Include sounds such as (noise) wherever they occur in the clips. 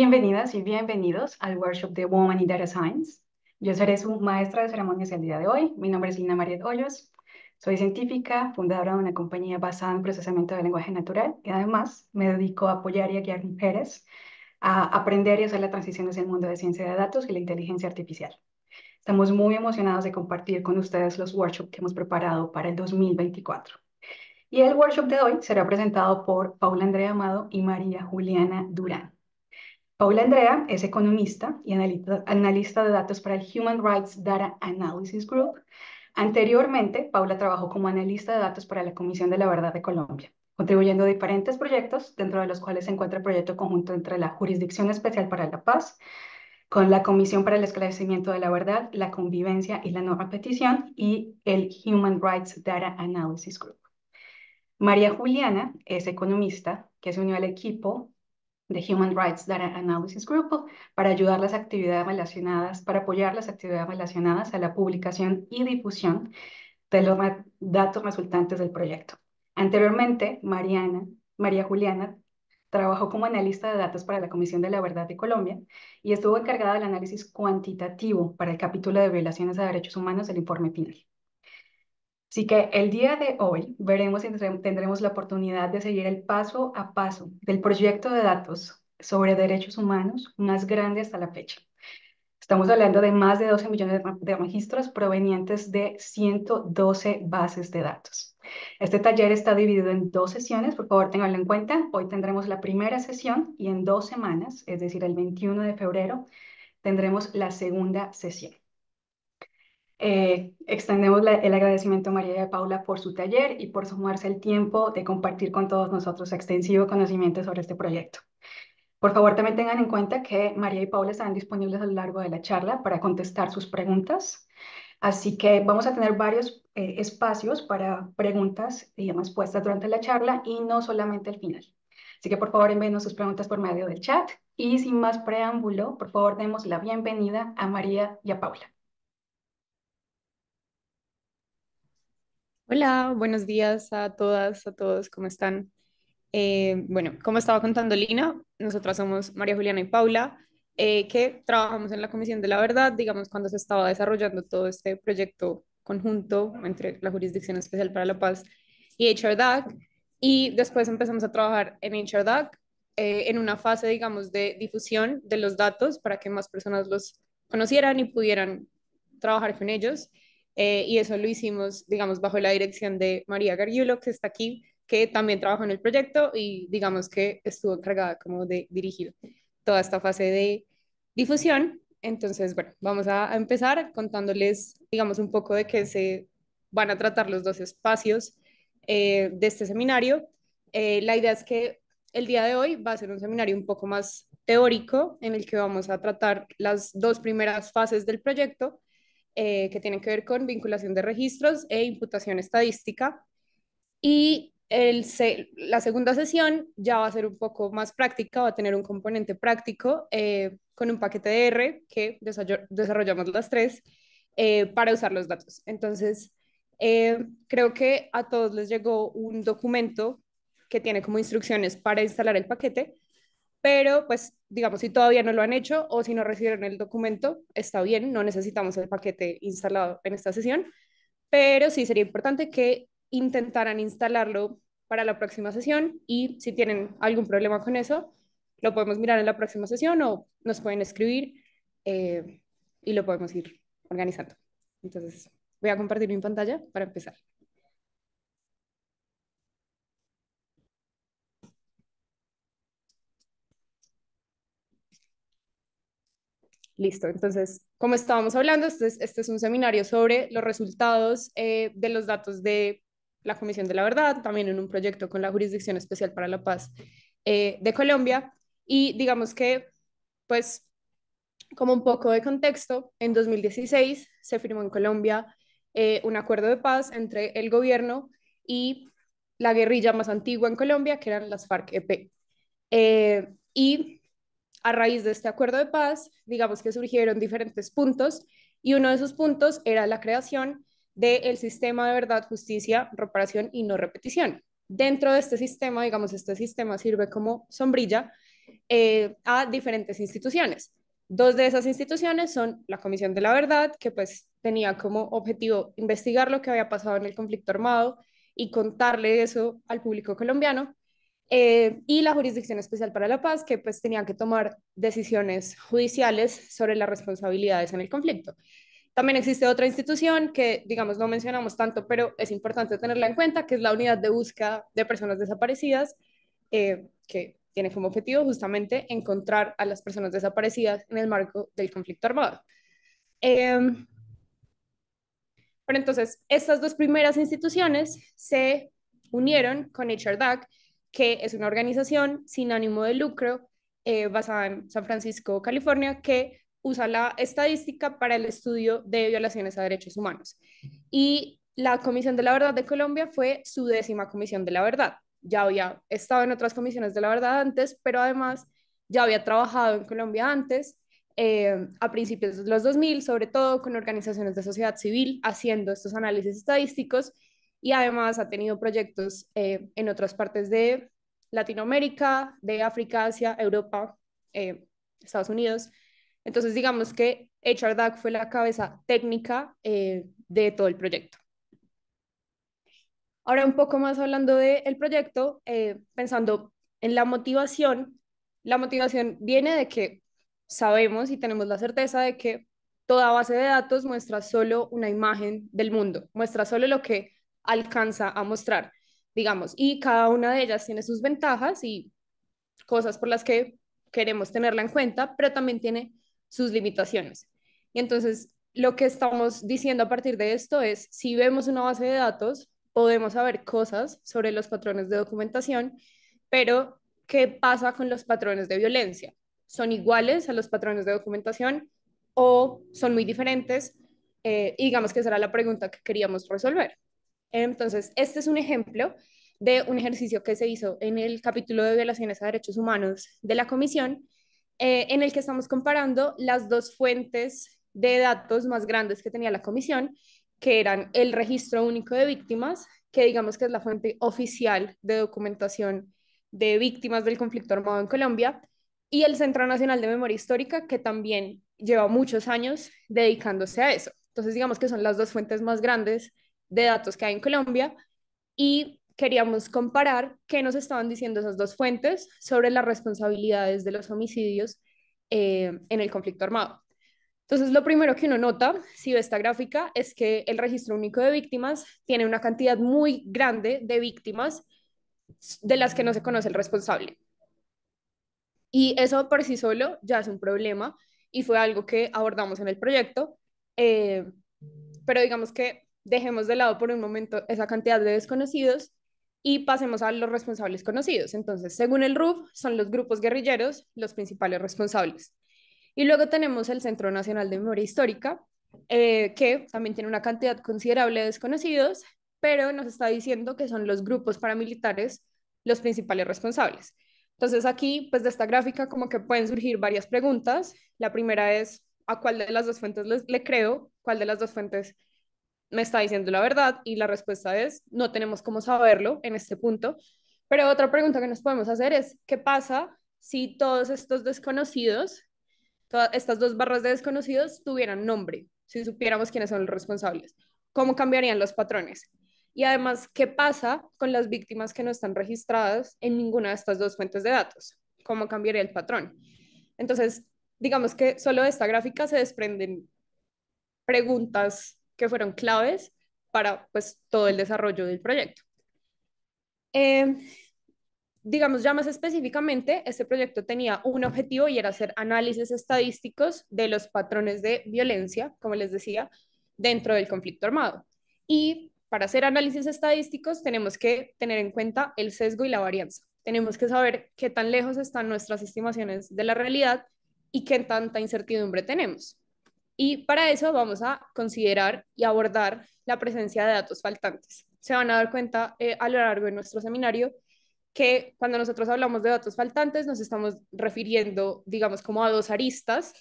Bienvenidas y bienvenidos al workshop de Woman in Data Science. Yo seré su maestra de ceremonias el día de hoy. Mi nombre es Lina María Hoyos. Soy científica, fundadora de una compañía basada en procesamiento del lenguaje natural y además me dedico a apoyar y a guiar mujeres a aprender y hacer la transición hacia el mundo de ciencia de datos y la inteligencia artificial. Estamos muy emocionados de compartir con ustedes los workshops que hemos preparado para el 2024. Y el workshop de hoy será presentado por Paula Andrea Amado y María Juliana Durán. Paula Andrea es economista y analista, de datos para el Human Rights Data Analysis Group. Anteriormente, Paula trabajó como analista de datos para la Comisión de la Verdad de Colombia, contribuyendo a diferentes proyectos, dentro de los cuales se encuentra el proyecto conjunto entre la Jurisdicción Especial para la Paz, con la Comisión para el Esclarecimiento de la Verdad, la Convivencia y la No Repetición y el Human Rights Data Analysis Group. María Juliana es economista que se unió al equipo de Human Rights Data Analysis Group para ayudar las actividades relacionadas, para apoyar las actividades relacionadas a la publicación y difusión de los datos resultantes del proyecto. Anteriormente, Mariana, María Juliana trabajó como analista de datos para la Comisión de la Verdad de Colombia y estuvo encargada del análisis cuantitativo para el capítulo de violaciones a derechos humanos del informe final. Así que el día de hoy veremos y tendremos la oportunidad de seguir el paso a paso del proyecto de datos sobre derechos humanos más grande hasta la fecha. Estamos hablando de más de 12 millones de registros provenientes de 112 bases de datos. Este taller está dividido en dos sesiones, por favor tenganlo en cuenta. Hoy tendremos la primera sesión y en dos semanas, es decir, el 21 de febrero, tendremos la segunda sesión. Eh, extendemos el agradecimiento a María y a Paula por su taller y por sumarse el tiempo de compartir con todos nosotros extensivo conocimiento sobre este proyecto. Por favor, también tengan en cuenta que María y Paula estarán disponibles a lo largo de la charla para contestar sus preguntas. Así que vamos a tener varios eh, espacios para preguntas y demás puestas durante la charla y no solamente al final. Así que por favor envíenos sus preguntas por medio del chat y sin más preámbulo, por favor demos la bienvenida a María y a Paula. Hola, buenos días a todas, a todos, ¿cómo están? Eh, bueno, como estaba contando Lina, nosotras somos María Juliana y Paula, eh, que trabajamos en la Comisión de la Verdad, digamos, cuando se estaba desarrollando todo este proyecto conjunto entre la Jurisdicción Especial para la Paz y HRDAC, y después empezamos a trabajar en HRDAC eh, en una fase, digamos, de difusión de los datos para que más personas los conocieran y pudieran trabajar con ellos. Eh, y eso lo hicimos, digamos, bajo la dirección de María Gargiulo, que está aquí, que también trabajó en el proyecto y digamos que estuvo encargada como de dirigir toda esta fase de difusión. Entonces, bueno, vamos a, empezar contándoles, digamos, un poco de qué se van a tratar los dos espacios eh, de este seminario. Eh, la idea es que el día de hoy va a ser un seminario un poco más teórico en el que vamos a tratar las dos primeras fases del proyecto eh, que tienen que ver con vinculación de registros e imputación estadística. Y la segunda sesión ya va a ser un poco más práctica, va a tener un componente práctico eh, con un paquete de R que desarrollamos las tres eh, para usar los datos. Entonces, creo que a todos les llegó un documento que tiene como instrucciones para instalar el paquete pero pues digamos, si todavía no lo han hecho o si no recibieron el documento, está bien, no necesitamos el paquete instalado en esta sesión, pero sí sería importante que intentaran instalarlo para la próxima sesión y si tienen algún problema con eso, lo podemos mirar en la próxima sesión o nos pueden escribir eh, y lo podemos ir organizando. Entonces, voy a compartir mi pantalla para empezar. Listo, entonces, como estábamos hablando, este es, este es un seminario sobre los resultados eh, de los datos de la Comisión de la Verdad, también en un proyecto con la Jurisdicción Especial para la Paz eh, de Colombia. Y digamos que, pues, como un poco de contexto, en 2016 se firmó en Colombia eh, un acuerdo de paz entre el gobierno y la guerrilla más antigua en Colombia, que eran las FARC-EP. y a raíz de este acuerdo de paz, digamos que surgieron diferentes puntos y uno de esos puntos era la creación del sistema de verdad, justicia, reparación y no repetición. Dentro de este sistema, digamos, este sistema sirve como sombrilla eh, a diferentes instituciones. Dos de esas instituciones son la Comisión de la Verdad, que pues tenía como objetivo investigar lo que había pasado en el conflicto armado y contarle eso al público colombiano, eh, y la Jurisdicción Especial para la Paz, que pues tenían que tomar decisiones judiciales sobre las responsabilidades en el conflicto. También existe otra institución que, digamos, no mencionamos tanto, pero es importante tenerla en cuenta, que es la Unidad de Búsqueda de Personas Desaparecidas, eh, que tiene como objetivo justamente encontrar a las personas desaparecidas en el marco del conflicto armado. Em, pero entonces, estas dos primeras instituciones se unieron con HRDAC que es una organización sin ánimo de lucro eh, basada en San Francisco, California, que usa la estadística para el estudio de violaciones a derechos humanos. Y la Comisión de la Verdad de Colombia fue su décima Comisión de la Verdad. Ya había estado en otras comisiones de la verdad antes, pero además ya había trabajado en Colombia antes, eh, a principios de los 2000, sobre todo con organizaciones de sociedad civil, haciendo estos análisis estadísticos y además ha tenido proyectos eh, en otras partes de Latinoamérica, de África, Asia, Europa, eh, Estados Unidos. Entonces, digamos que HRDAC fue la cabeza técnica eh, de todo el proyecto. Ahora un poco más hablando del proyecto, pensando en la motivación, la motivación viene de que sabemos y tenemos la certeza de que toda base de datos muestra solo una imagen del mundo, muestra solo lo que alcanza a mostrar, digamos, y cada una de ellas tiene sus ventajas y cosas por las que queremos tenerla en cuenta, pero también tiene sus limitaciones. Y entonces, lo que estamos diciendo a partir de esto es, si vemos una base de datos, podemos saber cosas sobre los patrones de documentación, pero ¿qué pasa con los patrones de violencia? ¿Son iguales a los patrones de documentación o son muy diferentes? Eh, digamos que esa era la pregunta que queríamos resolver. Entonces, este es un ejemplo de un ejercicio que se hizo en el capítulo de violaciones a derechos humanos de la comisión, eh, en el que estamos comparando las dos fuentes de datos más grandes que tenía la comisión, que eran el registro único de víctimas, que digamos que es la fuente oficial de documentación de víctimas del conflicto armado en Colombia, y el Centro Nacional de Memoria Histórica, que también lleva muchos años dedicándose a eso. Entonces, digamos que son las dos fuentes más grandes de datos que hay en Colombia y queríamos comparar qué nos estaban diciendo esas dos fuentes sobre las responsabilidades de los homicidios eh, en el conflicto armado. Entonces, lo primero que uno nota, si ve esta gráfica, es que el registro único de víctimas tiene una cantidad muy grande de víctimas de las que no se conoce el responsable. Y eso por sí solo ya es un problema y fue algo que abordamos en el proyecto. Eh, pero digamos que dejemos de lado por un momento esa cantidad de desconocidos y pasemos a los responsables conocidos. Entonces, según el RUF, son los grupos guerrilleros los principales responsables. Y luego tenemos el Centro Nacional de Memoria Histórica, eh, que también tiene una cantidad considerable de desconocidos, pero nos está diciendo que son los grupos paramilitares los principales responsables. Entonces aquí, pues de esta gráfica como que pueden surgir varias preguntas. La primera es, ¿a cuál de las dos fuentes le creo? ¿Cuál de las dos fuentes me está diciendo la verdad y la respuesta es no tenemos cómo saberlo en este punto. Pero otra pregunta que nos podemos hacer es, ¿qué pasa si todos estos desconocidos, todas estas dos barras de desconocidos tuvieran nombre, si supiéramos quiénes son los responsables? ¿Cómo cambiarían los patrones? Y además, ¿qué pasa con las víctimas que no están registradas en ninguna de estas dos fuentes de datos? ¿Cómo cambiaría el patrón? Entonces, digamos que solo de esta gráfica se desprenden preguntas que fueron claves para pues, todo el desarrollo del proyecto. Em, digamos ya más específicamente, este proyecto tenía un objetivo y era hacer análisis estadísticos de los patrones de violencia, como les decía, dentro del conflicto armado. Y para hacer análisis estadísticos tenemos que tener en cuenta el sesgo y la varianza. Tenemos que saber qué tan lejos están nuestras estimaciones de la realidad y qué tanta incertidumbre tenemos. Y para eso vamos a considerar y abordar la presencia de datos faltantes. Se van a dar cuenta eh, a lo largo de nuestro seminario que cuando nosotros hablamos de datos faltantes nos estamos refiriendo, digamos, como a dos aristas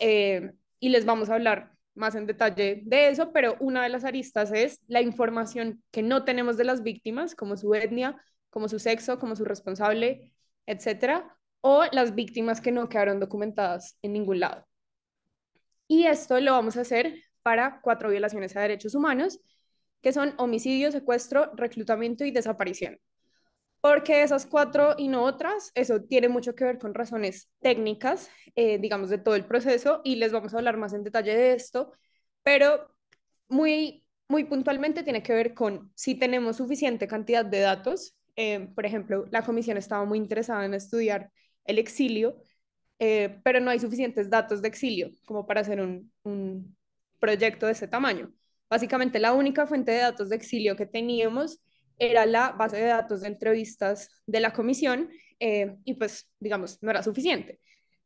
eh, y les vamos a hablar más en detalle de eso, pero una de las aristas es la información que no tenemos de las víctimas, como su etnia, como su sexo, como su responsable, etcétera, o las víctimas que no quedaron documentadas en ningún lado. Y esto lo vamos a hacer para cuatro violaciones a derechos humanos, que son homicidio, secuestro, reclutamiento y desaparición. Porque esas cuatro y no otras, eso tiene mucho que ver con razones técnicas, eh, digamos, de todo el proceso, y les vamos a hablar más en detalle de esto, pero muy, muy puntualmente tiene que ver con si tenemos suficiente cantidad de datos. Eh, por ejemplo, la comisión estaba muy interesada en estudiar el exilio eh, pero no hay suficientes datos de exilio como para hacer un, proyecto de ese tamaño. Básicamente la única fuente de datos de exilio que teníamos era la base de datos de entrevistas de la comisión eh, y pues digamos no era suficiente.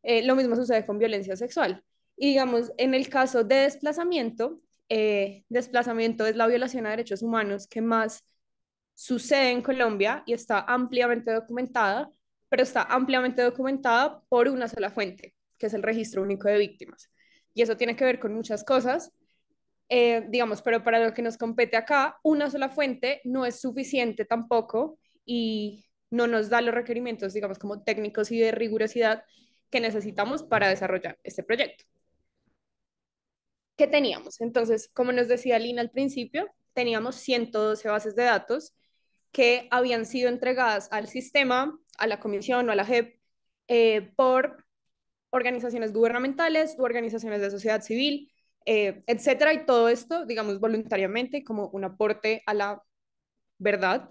Eh, lo mismo sucede con violencia sexual. Y digamos, en el caso de desplazamiento, desplazamiento es la violación a derechos humanos que más sucede en Colombia y está ampliamente documentada pero está ampliamente documentada por una sola fuente, que es el Registro Único de Víctimas. Y eso tiene que ver con muchas cosas, eh, digamos, pero para lo que nos compete acá, una sola fuente no es suficiente tampoco y no nos da los requerimientos, digamos, como técnicos y de rigurosidad que necesitamos para desarrollar este proyecto. ¿Qué teníamos? Entonces, como nos decía Lina al principio, teníamos 112 bases de datos que habían sido entregadas al sistema a la Comisión o a la JEP eh, por organizaciones gubernamentales u organizaciones de sociedad civil, eh, etcétera, y todo esto, digamos, voluntariamente como un aporte a la verdad.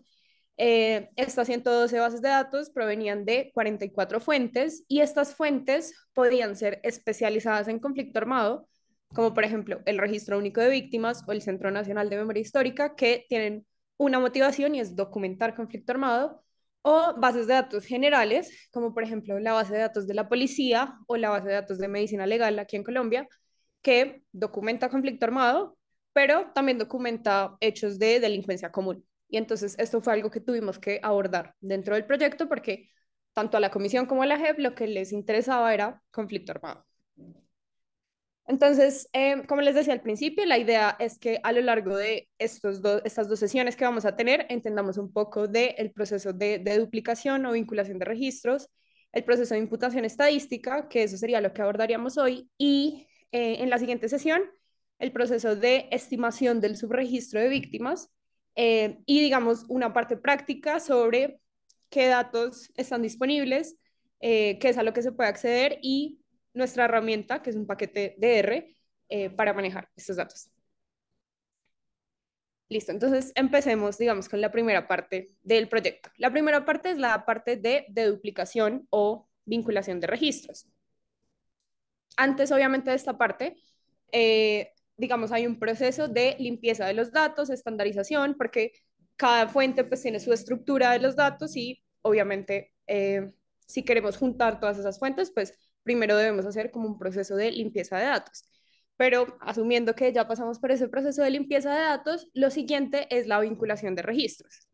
Eh, estas 112 bases de datos provenían de 44 fuentes y estas fuentes podían ser especializadas en conflicto armado, como por ejemplo el Registro Único de Víctimas o el Centro Nacional de Memoria Histórica, que tienen una motivación y es documentar conflicto armado, o bases de datos generales, como por ejemplo la base de datos de la policía o la base de datos de medicina legal aquí en Colombia, que documenta conflicto armado, pero también documenta hechos de delincuencia común. Y entonces esto fue algo que tuvimos que abordar dentro del proyecto porque tanto a la comisión como a la JEP lo que les interesaba era conflicto armado. Entonces, em, como les decía al principio, la idea es que a lo largo de estos estas dos sesiones que vamos a tener, entendamos un poco del proceso de, de, duplicación o vinculación de registros, el proceso de imputación estadística, que eso sería lo que abordaríamos hoy, y eh, en la siguiente sesión, el proceso de estimación del subregistro de víctimas eh, y, digamos, una parte práctica sobre qué datos están disponibles, eh, qué es a lo que se puede acceder y nuestra herramienta, que es un paquete DR, eh, para manejar estos datos. Listo, entonces empecemos, digamos, con la primera parte del proyecto. La primera parte es la parte de deduplicación o vinculación de registros. Antes, obviamente, de esta parte, eh, digamos, hay un proceso de limpieza de los datos, estandarización, porque cada fuente pues tiene su estructura de los datos y obviamente eh, si queremos juntar todas esas fuentes, pues primero debemos hacer como un proceso de limpieza de datos. Pero asumiendo que ya pasamos por ese proceso de limpieza de datos, lo siguiente es la vinculación de registros.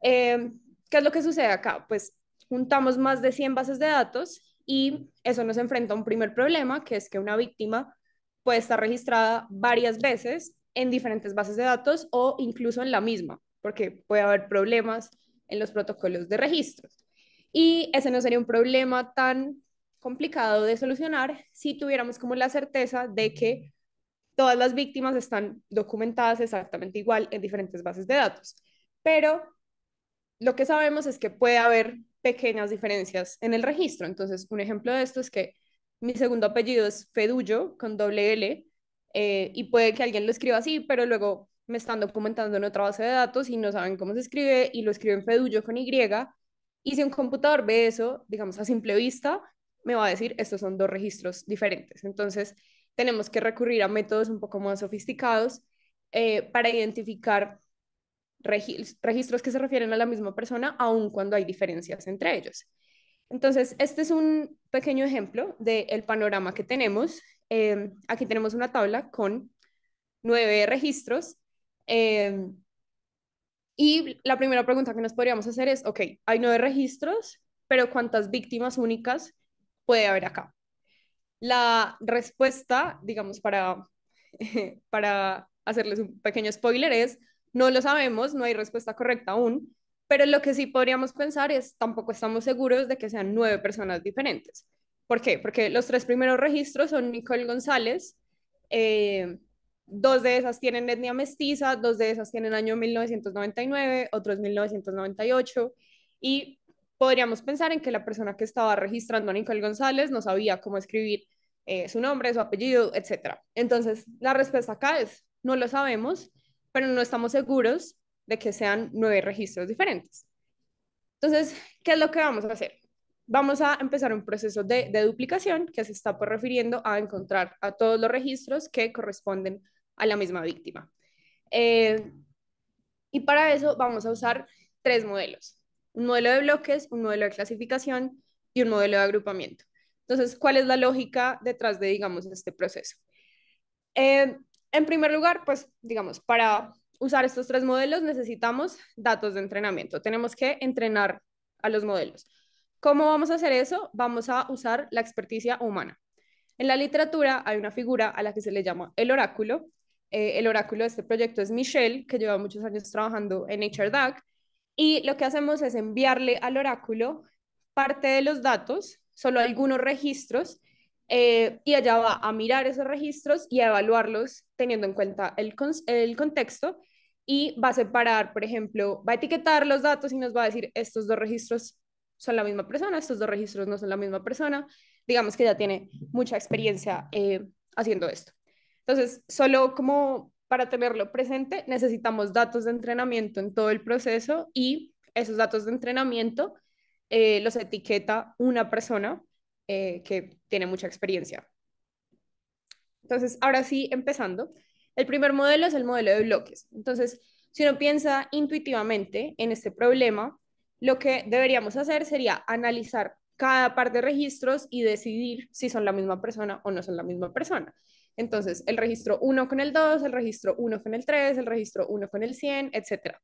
Em, ¿Qué es lo que sucede acá? Pues juntamos más de 100 bases de datos y eso nos enfrenta a un primer problema, que es que una víctima puede estar registrada varias veces en diferentes bases de datos o incluso en la misma, porque puede haber problemas en los protocolos de registros. Y ese no sería un problema tan complicado de solucionar si tuviéramos como la certeza de que todas las víctimas están documentadas exactamente igual en diferentes bases de datos. Pero lo que sabemos es que puede haber pequeñas diferencias en el registro. Entonces, un ejemplo de esto es que mi segundo apellido es Fedullo con doble L eh, y puede que alguien lo escriba así, pero luego me están documentando en otra base de datos y no saben cómo se escribe y lo escriben Fedullo con Y. Y si un computador ve eso, digamos a simple vista, me va a decir, estos son dos registros diferentes. Entonces, tenemos que recurrir a métodos un poco más sofisticados eh, para identificar registros que se refieren a la misma persona, aun cuando hay diferencias entre ellos. Entonces, este es un pequeño ejemplo del panorama que tenemos. Em, aquí tenemos una tabla con nueve registros. Em, y la primera pregunta que nos podríamos hacer es, ok, hay nueve registros, pero ¿cuántas víctimas únicas puede haber acá? La respuesta, digamos, para, (laughs) para hacerles un pequeño spoiler es, no lo sabemos, no hay respuesta correcta aún, pero lo que sí podríamos pensar es, tampoco estamos seguros de que sean nueve personas diferentes. ¿Por qué? Porque los tres primeros registros son Nicole González, eh, dos de esas tienen etnia mestiza, dos de esas tienen año 1999, otros 1998, y podríamos pensar en que la persona que estaba registrando a Nicole González no sabía cómo escribir eh, su nombre, su apellido, etc. Entonces, la respuesta acá es, no lo sabemos, pero no estamos seguros de que sean nueve registros diferentes. Entonces, ¿qué es lo que vamos a hacer? Vamos a empezar un proceso de, de duplicación que se está pues refiriendo a encontrar a todos los registros que corresponden a la misma víctima. Eh, y para eso vamos a usar tres modelos un modelo de bloques, un modelo de clasificación y un modelo de agrupamiento. Entonces, ¿cuál es la lógica detrás de, digamos, este proceso? Eh, en primer lugar, pues, digamos, para usar estos tres modelos necesitamos datos de entrenamiento. Tenemos que entrenar a los modelos. ¿Cómo vamos a hacer eso? Vamos a usar la experticia humana. En la literatura hay una figura a la que se le llama el oráculo. Eh, el oráculo de este proyecto es Michelle, que lleva muchos años trabajando en HRDAC y lo que hacemos es enviarle al oráculo parte de los datos, solo algunos registros, eh, y allá va a mirar esos registros y a evaluarlos teniendo en cuenta el, contexto y va a separar, por ejemplo, va a etiquetar los datos y nos va a decir estos dos registros son la misma persona, estos dos registros no son la misma persona, digamos que ya tiene mucha experiencia eh, haciendo esto. Entonces, solo como para tenerlo presente necesitamos datos de entrenamiento en todo el proceso y esos datos de entrenamiento eh, los etiqueta una persona eh, que tiene mucha experiencia. Entonces, ahora sí, empezando. El primer modelo es el modelo de bloques. Entonces, si uno piensa intuitivamente en este problema, lo que deberíamos hacer sería analizar cada par de registros y decidir si son la misma persona o no son la misma persona. Entonces, el registro 1 con el 2, el registro 1 con el 3, el registro 1 con el 100, etc.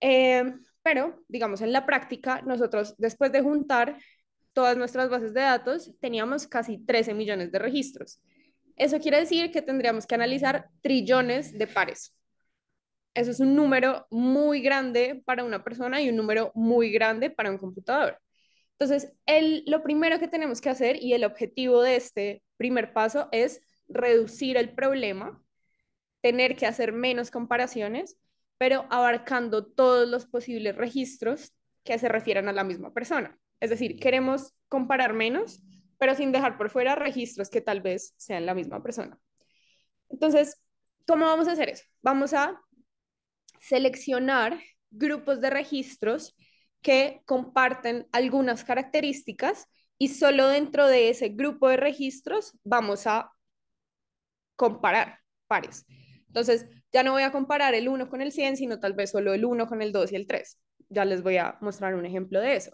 Em, pero, digamos, en la práctica, nosotros después de juntar todas nuestras bases de datos, teníamos casi 13 millones de registros. Eso quiere decir que tendríamos que analizar trillones de pares. Eso es un número muy grande para una persona y un número muy grande para un computador. Entonces, el, lo primero que tenemos que hacer y el objetivo de este primer paso es reducir el problema, tener que hacer menos comparaciones, pero abarcando todos los posibles registros que se refieran a la misma persona. Es decir, queremos comparar menos, pero sin dejar por fuera registros que tal vez sean la misma persona. Entonces, ¿cómo vamos a hacer eso? Vamos a seleccionar grupos de registros que comparten algunas características y solo dentro de ese grupo de registros vamos a comparar pares. Entonces, ya no voy a comparar el 1 con el 100, sino tal vez solo el 1 con el 2 y el 3. Ya les voy a mostrar un ejemplo de eso.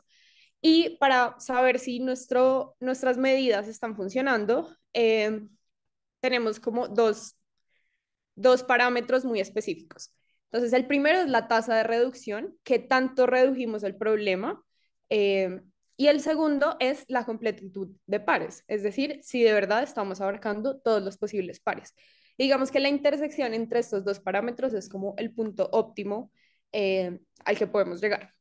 Y para saber si nuestro, nuestras medidas están funcionando, em, tenemos como dos, parámetros muy específicos. Entonces, el primero es la tasa de reducción, qué tanto redujimos el problema em, y el segundo es la completitud de pares, es decir, si de verdad estamos abarcando todos los posibles pares. digamos que la intersección entre estos dos parámetros es como el punto óptimo eh, al que podemos llegar.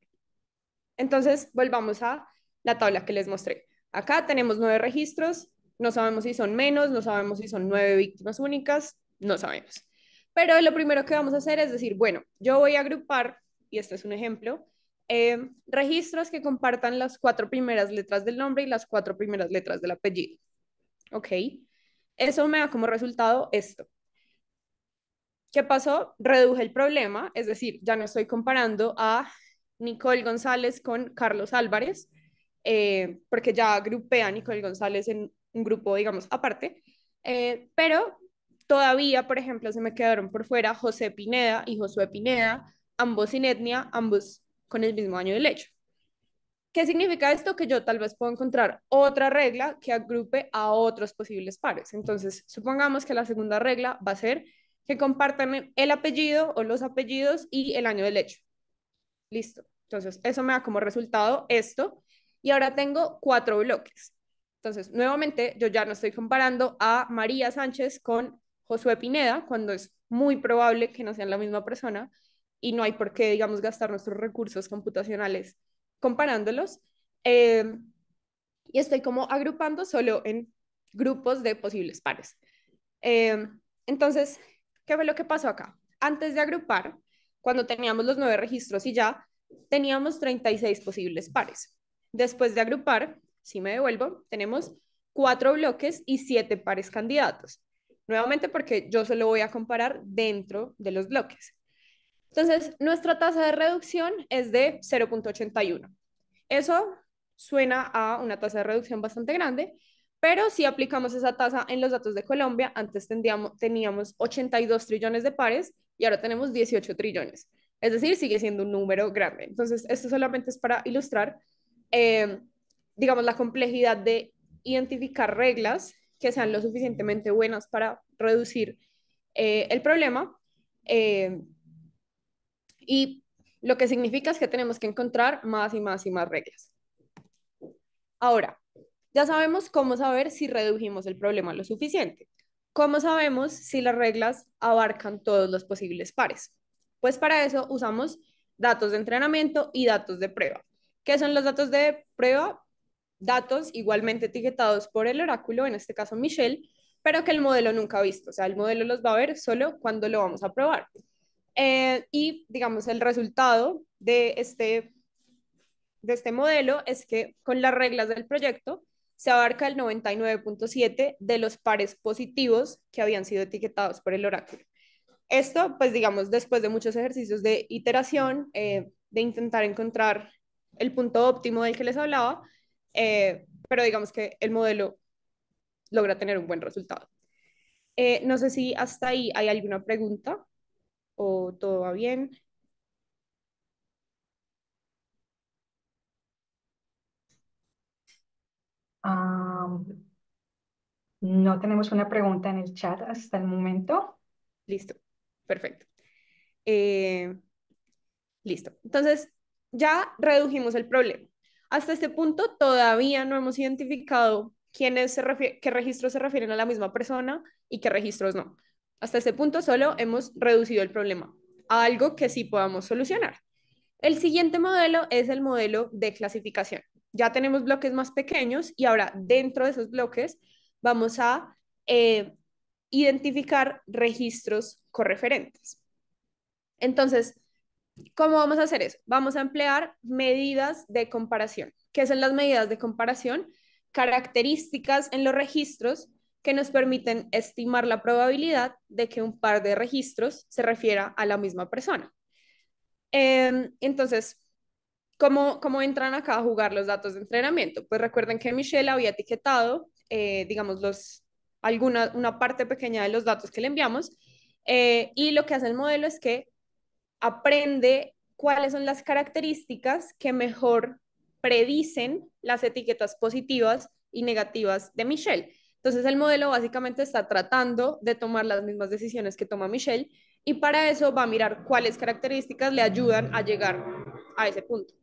Entonces, volvamos a la tabla que les mostré. Acá tenemos nueve registros, no sabemos si son menos, no sabemos si son nueve víctimas únicas, no sabemos. Pero lo primero que vamos a hacer es decir, bueno, yo voy a agrupar, y este es un ejemplo, Em, registros que compartan las cuatro primeras letras del nombre y las cuatro primeras letras del apellido. Ok. Eso me da como resultado esto. ¿Qué pasó? Reduje el problema, es decir, ya no estoy comparando a Nicole González con Carlos Álvarez, eh, porque ya agrupé a Nicole González en un grupo, digamos, aparte, eh, pero todavía, por ejemplo, se me quedaron por fuera José Pineda y Josué Pineda, ambos sin etnia, ambos con el mismo año del hecho. ¿Qué significa esto? Que yo tal vez puedo encontrar otra regla que agrupe a otros posibles pares. Entonces, supongamos que la segunda regla va a ser que compartan el apellido o los apellidos y el año del hecho. Listo. Entonces, eso me da como resultado esto. Y ahora tengo cuatro bloques. Entonces, nuevamente, yo ya no estoy comparando a María Sánchez con Josué Pineda, cuando es muy probable que no sean la misma persona, y no hay por qué, digamos, gastar nuestros recursos computacionales comparándolos. Em, y estoy como agrupando solo en grupos de posibles pares. Em, entonces, ¿qué fue lo que pasó acá? Antes de agrupar, cuando teníamos los nueve registros y ya, teníamos 36 posibles pares. Después de agrupar, si me devuelvo, tenemos cuatro bloques y siete pares candidatos. Nuevamente porque yo solo voy a comparar dentro de los bloques. Entonces, nuestra tasa de reducción es de 0.81. Eso suena a una tasa de reducción bastante grande, pero si aplicamos esa tasa en los datos de Colombia, antes teníamos 82 trillones de pares y ahora tenemos 18 trillones. Es decir, sigue siendo un número grande. Entonces, esto solamente es para ilustrar, eh, digamos, la complejidad de identificar reglas que sean lo suficientemente buenas para reducir eh, el problema. Eh, y lo que significa es que tenemos que encontrar más y más y más reglas. Ahora, ya sabemos cómo saber si redujimos el problema lo suficiente. ¿Cómo sabemos si las reglas abarcan todos los posibles pares? Pues para eso usamos datos de entrenamiento y datos de prueba. ¿Qué son los datos de prueba? Datos igualmente etiquetados por el oráculo, en este caso Michelle, pero que el modelo nunca ha visto. O sea, el modelo los va a ver solo cuando lo vamos a probar. Eh, y digamos, el resultado de este, de este modelo es que con las reglas del proyecto se abarca el 99.7 de los pares positivos que habían sido etiquetados por el oráculo. Esto, pues digamos, después de muchos ejercicios de iteración, eh, de intentar encontrar el punto óptimo del que les hablaba, eh, pero digamos que el modelo logra tener un buen resultado. no sé si hasta ahí hay alguna pregunta o todo va bien. no tenemos una pregunta en el chat hasta el momento. Listo, perfecto. Eh, listo. Entonces, ya redujimos el problema. Hasta este punto todavía no hemos identificado quiénes se qué registros se refieren a la misma persona y qué registros no. Hasta este punto solo hemos reducido el problema a algo que sí podamos solucionar. El siguiente modelo es el modelo de clasificación. Ya tenemos bloques más pequeños y ahora dentro de esos bloques vamos a eh, identificar registros correferentes. Entonces, ¿cómo vamos a hacer eso? Vamos a emplear medidas de comparación. ¿Qué son las medidas de comparación? Características en los registros que nos permiten estimar la probabilidad de que un par de registros se refiera a la misma persona. Em, entonces, ¿cómo, ¿cómo entran acá a jugar los datos de entrenamiento? Pues recuerden que Michelle había etiquetado, eh, digamos, los, alguna, una parte pequeña de los datos que le enviamos eh, y lo que hace el modelo es que aprende cuáles son las características que mejor predicen las etiquetas positivas y negativas de Michelle. Entonces el modelo básicamente está tratando de tomar las mismas decisiones que toma Michelle y para eso va a mirar cuáles características le ayudan a llegar a ese punto.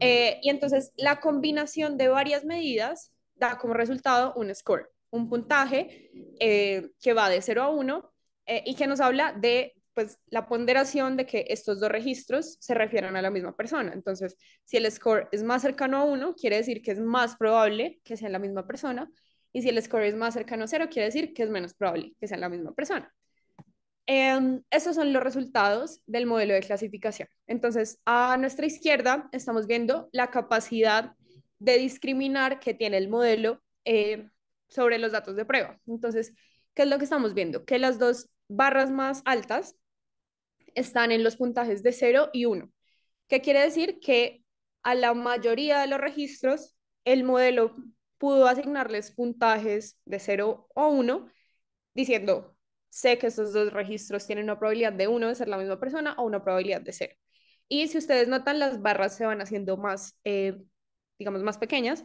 Eh, y entonces la combinación de varias medidas da como resultado un score, un puntaje eh, que va de 0 a 1 eh, y que nos habla de pues, la ponderación de que estos dos registros se refieren a la misma persona. Entonces, si el score es más cercano a 1 quiere decir que es más probable que sea la misma persona. Y si el score es más cercano a cero, quiere decir que es menos probable que sea la misma persona. Em, esos estos son los resultados del modelo de clasificación. Entonces, a nuestra izquierda estamos viendo la capacidad de discriminar que tiene el modelo eh, sobre los datos de prueba. Entonces, ¿qué es lo que estamos viendo? Que las dos barras más altas están en los puntajes de 0 y 1. ¿Qué quiere decir? Que a la mayoría de los registros el modelo pudo asignarles puntajes de 0 o 1, diciendo, sé que estos dos registros tienen una probabilidad de 1 de ser la misma persona o una probabilidad de 0. Y si ustedes notan, las barras se van haciendo más, eh, digamos, más pequeñas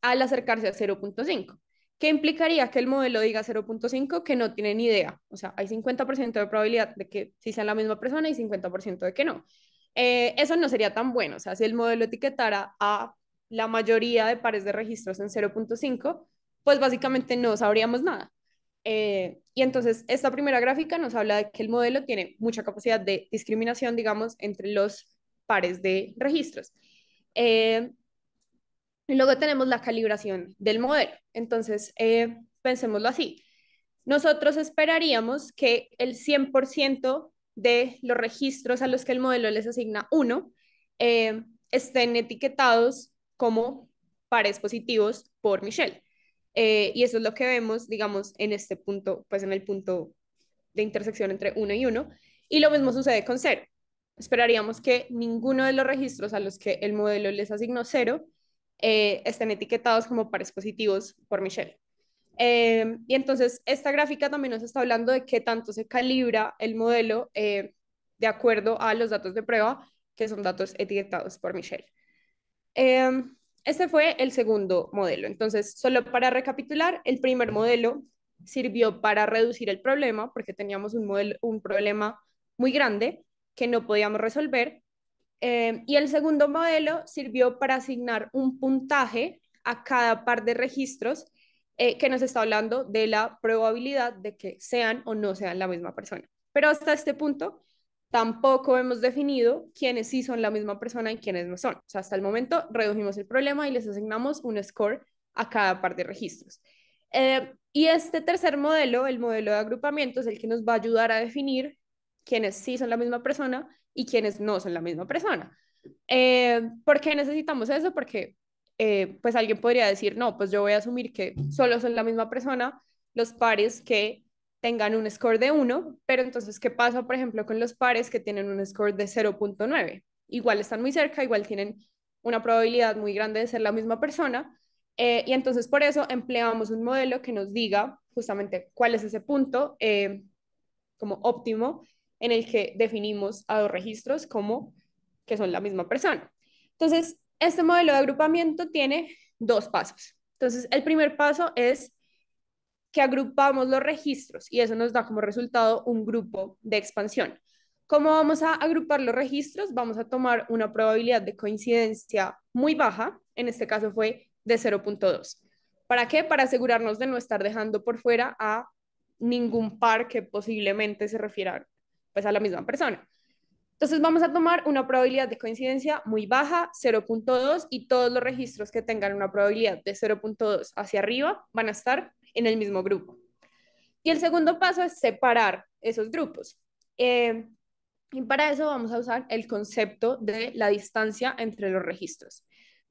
al acercarse a 0.5. ¿Qué implicaría que el modelo diga 0.5 que no tiene ni idea? O sea, hay 50% de probabilidad de que sí sean la misma persona y 50% de que no. Eh, eso no sería tan bueno. O sea, si el modelo etiquetara a la mayoría de pares de registros en 0.5, pues básicamente no sabríamos nada. Eh, y entonces esta primera gráfica nos habla de que el modelo tiene mucha capacidad de discriminación, digamos, entre los pares de registros. Eh, y luego tenemos la calibración del modelo. Entonces, eh, pensémoslo así. Nosotros esperaríamos que el 100% de los registros a los que el modelo les asigna 1 eh, estén etiquetados como pares positivos por Michelle. Eh, y eso es lo que vemos, digamos, en este punto, pues en el punto de intersección entre 1 y 1. Y lo mismo sucede con 0. Esperaríamos que ninguno de los registros a los que el modelo les asignó 0 eh, estén etiquetados como pares positivos por Michelle. Eh, y entonces esta gráfica también nos está hablando de qué tanto se calibra el modelo de acuerdo a los datos de prueba, que son datos etiquetados por Michelle este fue el segundo modelo. Entonces, solo para recapitular, el primer modelo sirvió para reducir el problema, porque teníamos un, modelo, un problema muy grande que no podíamos resolver. Em, y el segundo modelo sirvió para asignar un puntaje a cada par de registros eh, que nos está hablando de la probabilidad de que sean o no sean la misma persona. Pero hasta este punto Tampoco hemos definido quiénes sí son la misma persona y quiénes no son. O sea, hasta el momento redujimos el problema y les asignamos un score a cada par de registros. Eh, y este tercer modelo, el modelo de agrupamiento, es el que nos va a ayudar a definir quiénes sí son la misma persona y quiénes no son la misma persona. Eh, ¿Por qué necesitamos eso? Porque eh, pues alguien podría decir, no, pues yo voy a asumir que solo son la misma persona los pares que tengan un score de 1, pero entonces, ¿qué pasa, por ejemplo, con los pares que tienen un score de 0.9? Igual están muy cerca, igual tienen una probabilidad muy grande de ser la misma persona, eh, y entonces por eso empleamos un modelo que nos diga justamente cuál es ese punto eh, como óptimo en el que definimos a dos registros como que son la misma persona. Entonces, este modelo de agrupamiento tiene dos pasos. Entonces, el primer paso es que agrupamos los registros y eso nos da como resultado un grupo de expansión. ¿Cómo vamos a agrupar los registros? Vamos a tomar una probabilidad de coincidencia muy baja, en este caso fue de 0.2. ¿Para qué? Para asegurarnos de no estar dejando por fuera a ningún par que posiblemente se refiera pues, a la misma persona. Entonces vamos a tomar una probabilidad de coincidencia muy baja, 0.2, y todos los registros que tengan una probabilidad de 0.2 hacia arriba van a estar en el mismo grupo. Y el segundo paso es separar esos grupos. Eh, y para eso vamos a usar el concepto de la distancia entre los registros.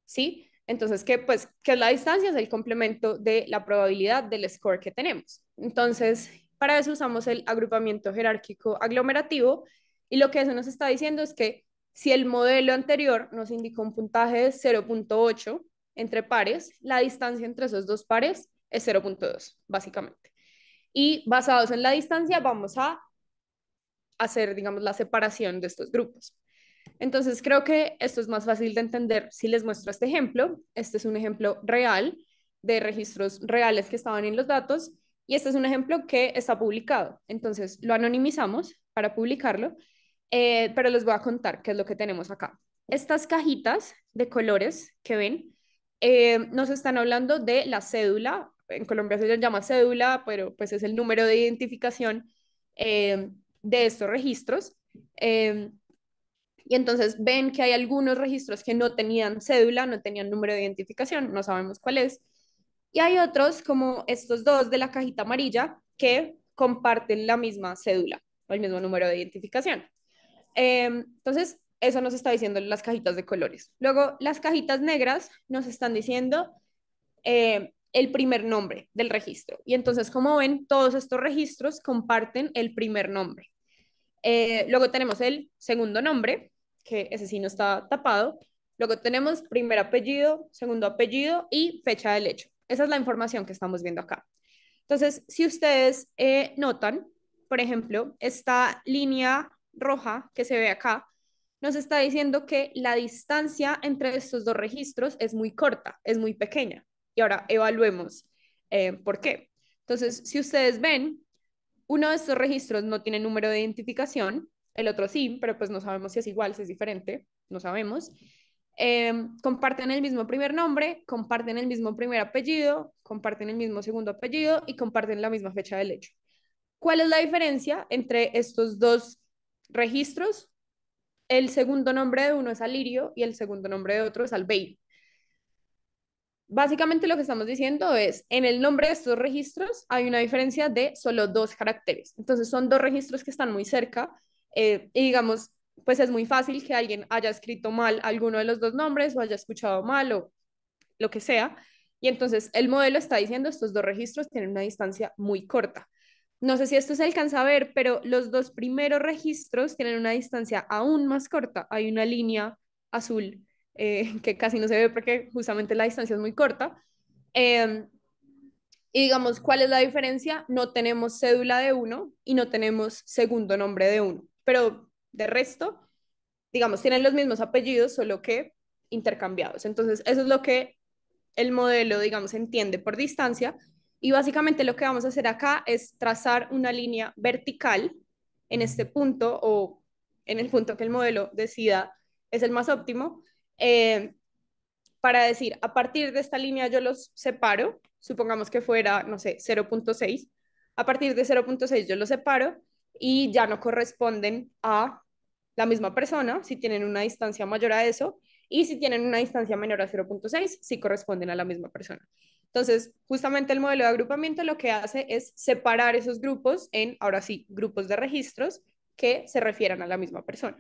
¿Sí? Entonces, ¿qué, pues, ¿qué es la distancia? Es el complemento de la probabilidad del score que tenemos. Entonces, para eso usamos el agrupamiento jerárquico aglomerativo y lo que eso nos está diciendo es que si el modelo anterior nos indicó un puntaje de 0.8 entre pares, la distancia entre esos dos pares es 0.2, básicamente. Y basados en la distancia vamos a hacer, digamos, la separación de estos grupos. Entonces, creo que esto es más fácil de entender si les muestro este ejemplo. Este es un ejemplo real de registros reales que estaban en los datos y este es un ejemplo que está publicado. Entonces, lo anonimizamos para publicarlo, eh, pero les voy a contar qué es lo que tenemos acá. Estas cajitas de colores que ven eh, nos están hablando de la cédula en Colombia se llama cédula, pero pues es el número de identificación eh, de estos registros. Em, y entonces ven que hay algunos registros que no tenían cédula, no tenían número de identificación, no sabemos cuál es. Y hay otros, como estos dos de la cajita amarilla, que comparten la misma cédula o el mismo número de identificación. Em, entonces, eso nos está diciendo las cajitas de colores. Luego, las cajitas negras nos están diciendo eh, el primer nombre del registro. Y entonces, como ven, todos estos registros comparten el primer nombre. Eh, luego tenemos el segundo nombre, que ese sí no está tapado. Luego tenemos primer apellido, segundo apellido y fecha del hecho. Esa es la información que estamos viendo acá. Entonces, si ustedes eh, notan, por ejemplo, esta línea roja que se ve acá, nos está diciendo que la distancia entre estos dos registros es muy corta, es muy pequeña. Y ahora evaluemos eh, por qué. Entonces, si ustedes ven, uno de estos registros no tiene número de identificación, el otro sí, pero pues no sabemos si es igual, si es diferente, no sabemos. Em, comparten el mismo primer nombre, comparten el mismo primer apellido, comparten el mismo segundo apellido y comparten la misma fecha del hecho. ¿Cuál es la diferencia entre estos dos registros? El segundo nombre de uno es Alirio y el segundo nombre de otro es Albeiro. Básicamente lo que estamos diciendo es, en el nombre de estos registros hay una diferencia de solo dos caracteres. Entonces son dos registros que están muy cerca eh, y digamos, pues es muy fácil que alguien haya escrito mal alguno de los dos nombres o haya escuchado mal o lo que sea. Y entonces el modelo está diciendo estos dos registros tienen una distancia muy corta. No sé si esto se alcanza a ver, pero los dos primeros registros tienen una distancia aún más corta. Hay una línea azul eh, que casi no se ve porque justamente la distancia es muy corta. Em, y digamos, ¿cuál es la diferencia? No tenemos cédula de uno y no tenemos segundo nombre de uno, pero de resto, digamos, tienen los mismos apellidos, solo que intercambiados. Entonces, eso es lo que el modelo, digamos, entiende por distancia. Y básicamente lo que vamos a hacer acá es trazar una línea vertical en este punto o en el punto que el modelo decida es el más óptimo, eh, para decir, a partir de esta línea yo los separo, supongamos que fuera, no sé, 0.6, a partir de 0.6 yo los separo y ya no corresponden a la misma persona si tienen una distancia mayor a eso y si tienen una distancia menor a 0.6 si corresponden a la misma persona. Entonces, justamente el modelo de agrupamiento lo que hace es separar esos grupos en, ahora sí, grupos de registros que se refieran a la misma persona.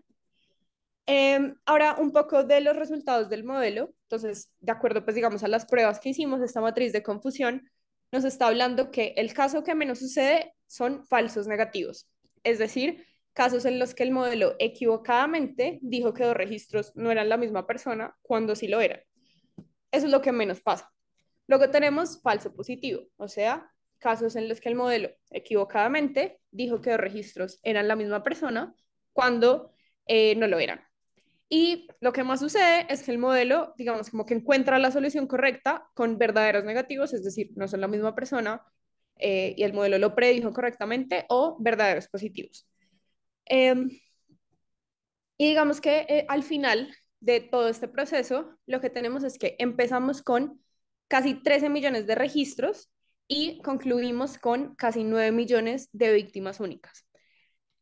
Em, ahora, un poco de los resultados del modelo. Entonces, de acuerdo, pues digamos, a las pruebas que hicimos, esta matriz de confusión nos está hablando que el caso que menos sucede son falsos negativos, es decir, casos en los que el modelo equivocadamente dijo que dos registros no eran la misma persona cuando sí lo eran. Eso es lo que menos pasa. Luego tenemos falso positivo, o sea, casos en los que el modelo equivocadamente dijo que dos registros eran la misma persona cuando eh, no lo eran. Y lo que más sucede es que el modelo, digamos, como que encuentra la solución correcta con verdaderos negativos, es decir, no son la misma persona eh, y el modelo lo predijo correctamente, o verdaderos positivos. Em, y digamos que eh, al final de todo este proceso, lo que tenemos es que empezamos con casi 13 millones de registros y concluimos con casi 9 millones de víctimas únicas.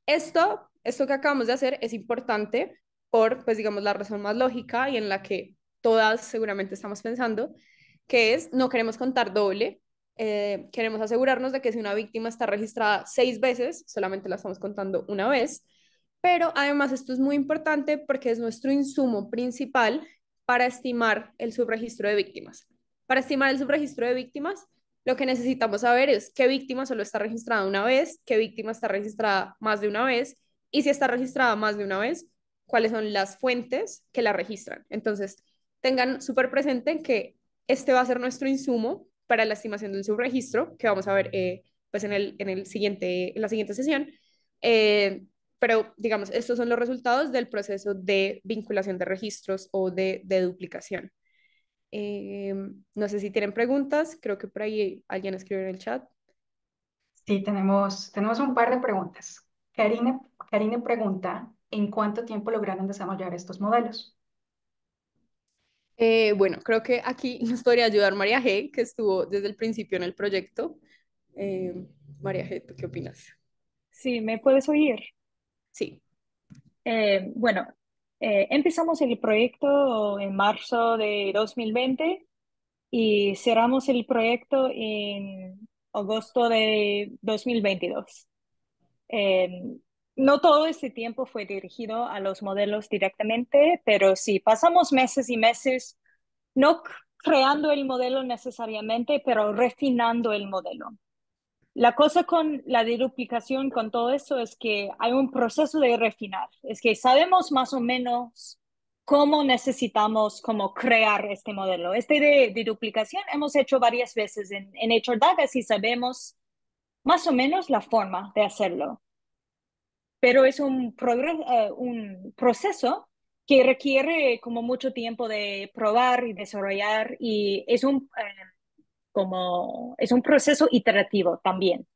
Esto, esto que acabamos de hacer es importante por, pues digamos, la razón más lógica y en la que todas seguramente estamos pensando, que es no queremos contar doble, eh, queremos asegurarnos de que si una víctima está registrada seis veces, solamente la estamos contando una vez, pero además esto es muy importante porque es nuestro insumo principal para estimar el subregistro de víctimas. Para estimar el subregistro de víctimas, lo que necesitamos saber es qué víctima solo está registrada una vez, qué víctima está registrada más de una vez, y si está registrada más de una vez, cuáles son las fuentes que la registran. Entonces, tengan súper presente que este va a ser nuestro insumo para la estimación del subregistro, que vamos a ver eh, pues en, el, en, el siguiente, la siguiente sesión. Eh, pero, digamos, estos son los resultados del proceso de vinculación de registros o de, de duplicación. Eh, no sé si tienen preguntas, creo que por ahí alguien escribió en el chat. Sí, tenemos, tenemos un par de preguntas. Karine, Karine pregunta, ¿en cuánto tiempo lograron desarrollar estos modelos? Eh, bueno, creo que aquí (laughs) nos podría ayudar María G, que estuvo desde el principio en el proyecto. Eh, María G, qué opinas? Sí, ¿me puedes oír? Sí. Eh, bueno, empezamos el proyecto en marzo de 2020 y cerramos el proyecto en agosto de 2022 no todo ese tiempo fue dirigido a los modelos directamente, pero sí, pasamos meses y meses no creando el modelo necesariamente, pero refinando el modelo. La cosa con la deduplicación, con todo eso, es que hay un proceso de refinar. Es que sabemos más o menos cómo necesitamos cómo crear este modelo. Este de, duplicación hemos hecho varias veces en, en Data y sabemos más o menos la forma de hacerlo pero es eh, un, proceso que requiere como mucho tiempo de probar y desarrollar y es un, eh, como, es un proceso iterativo también.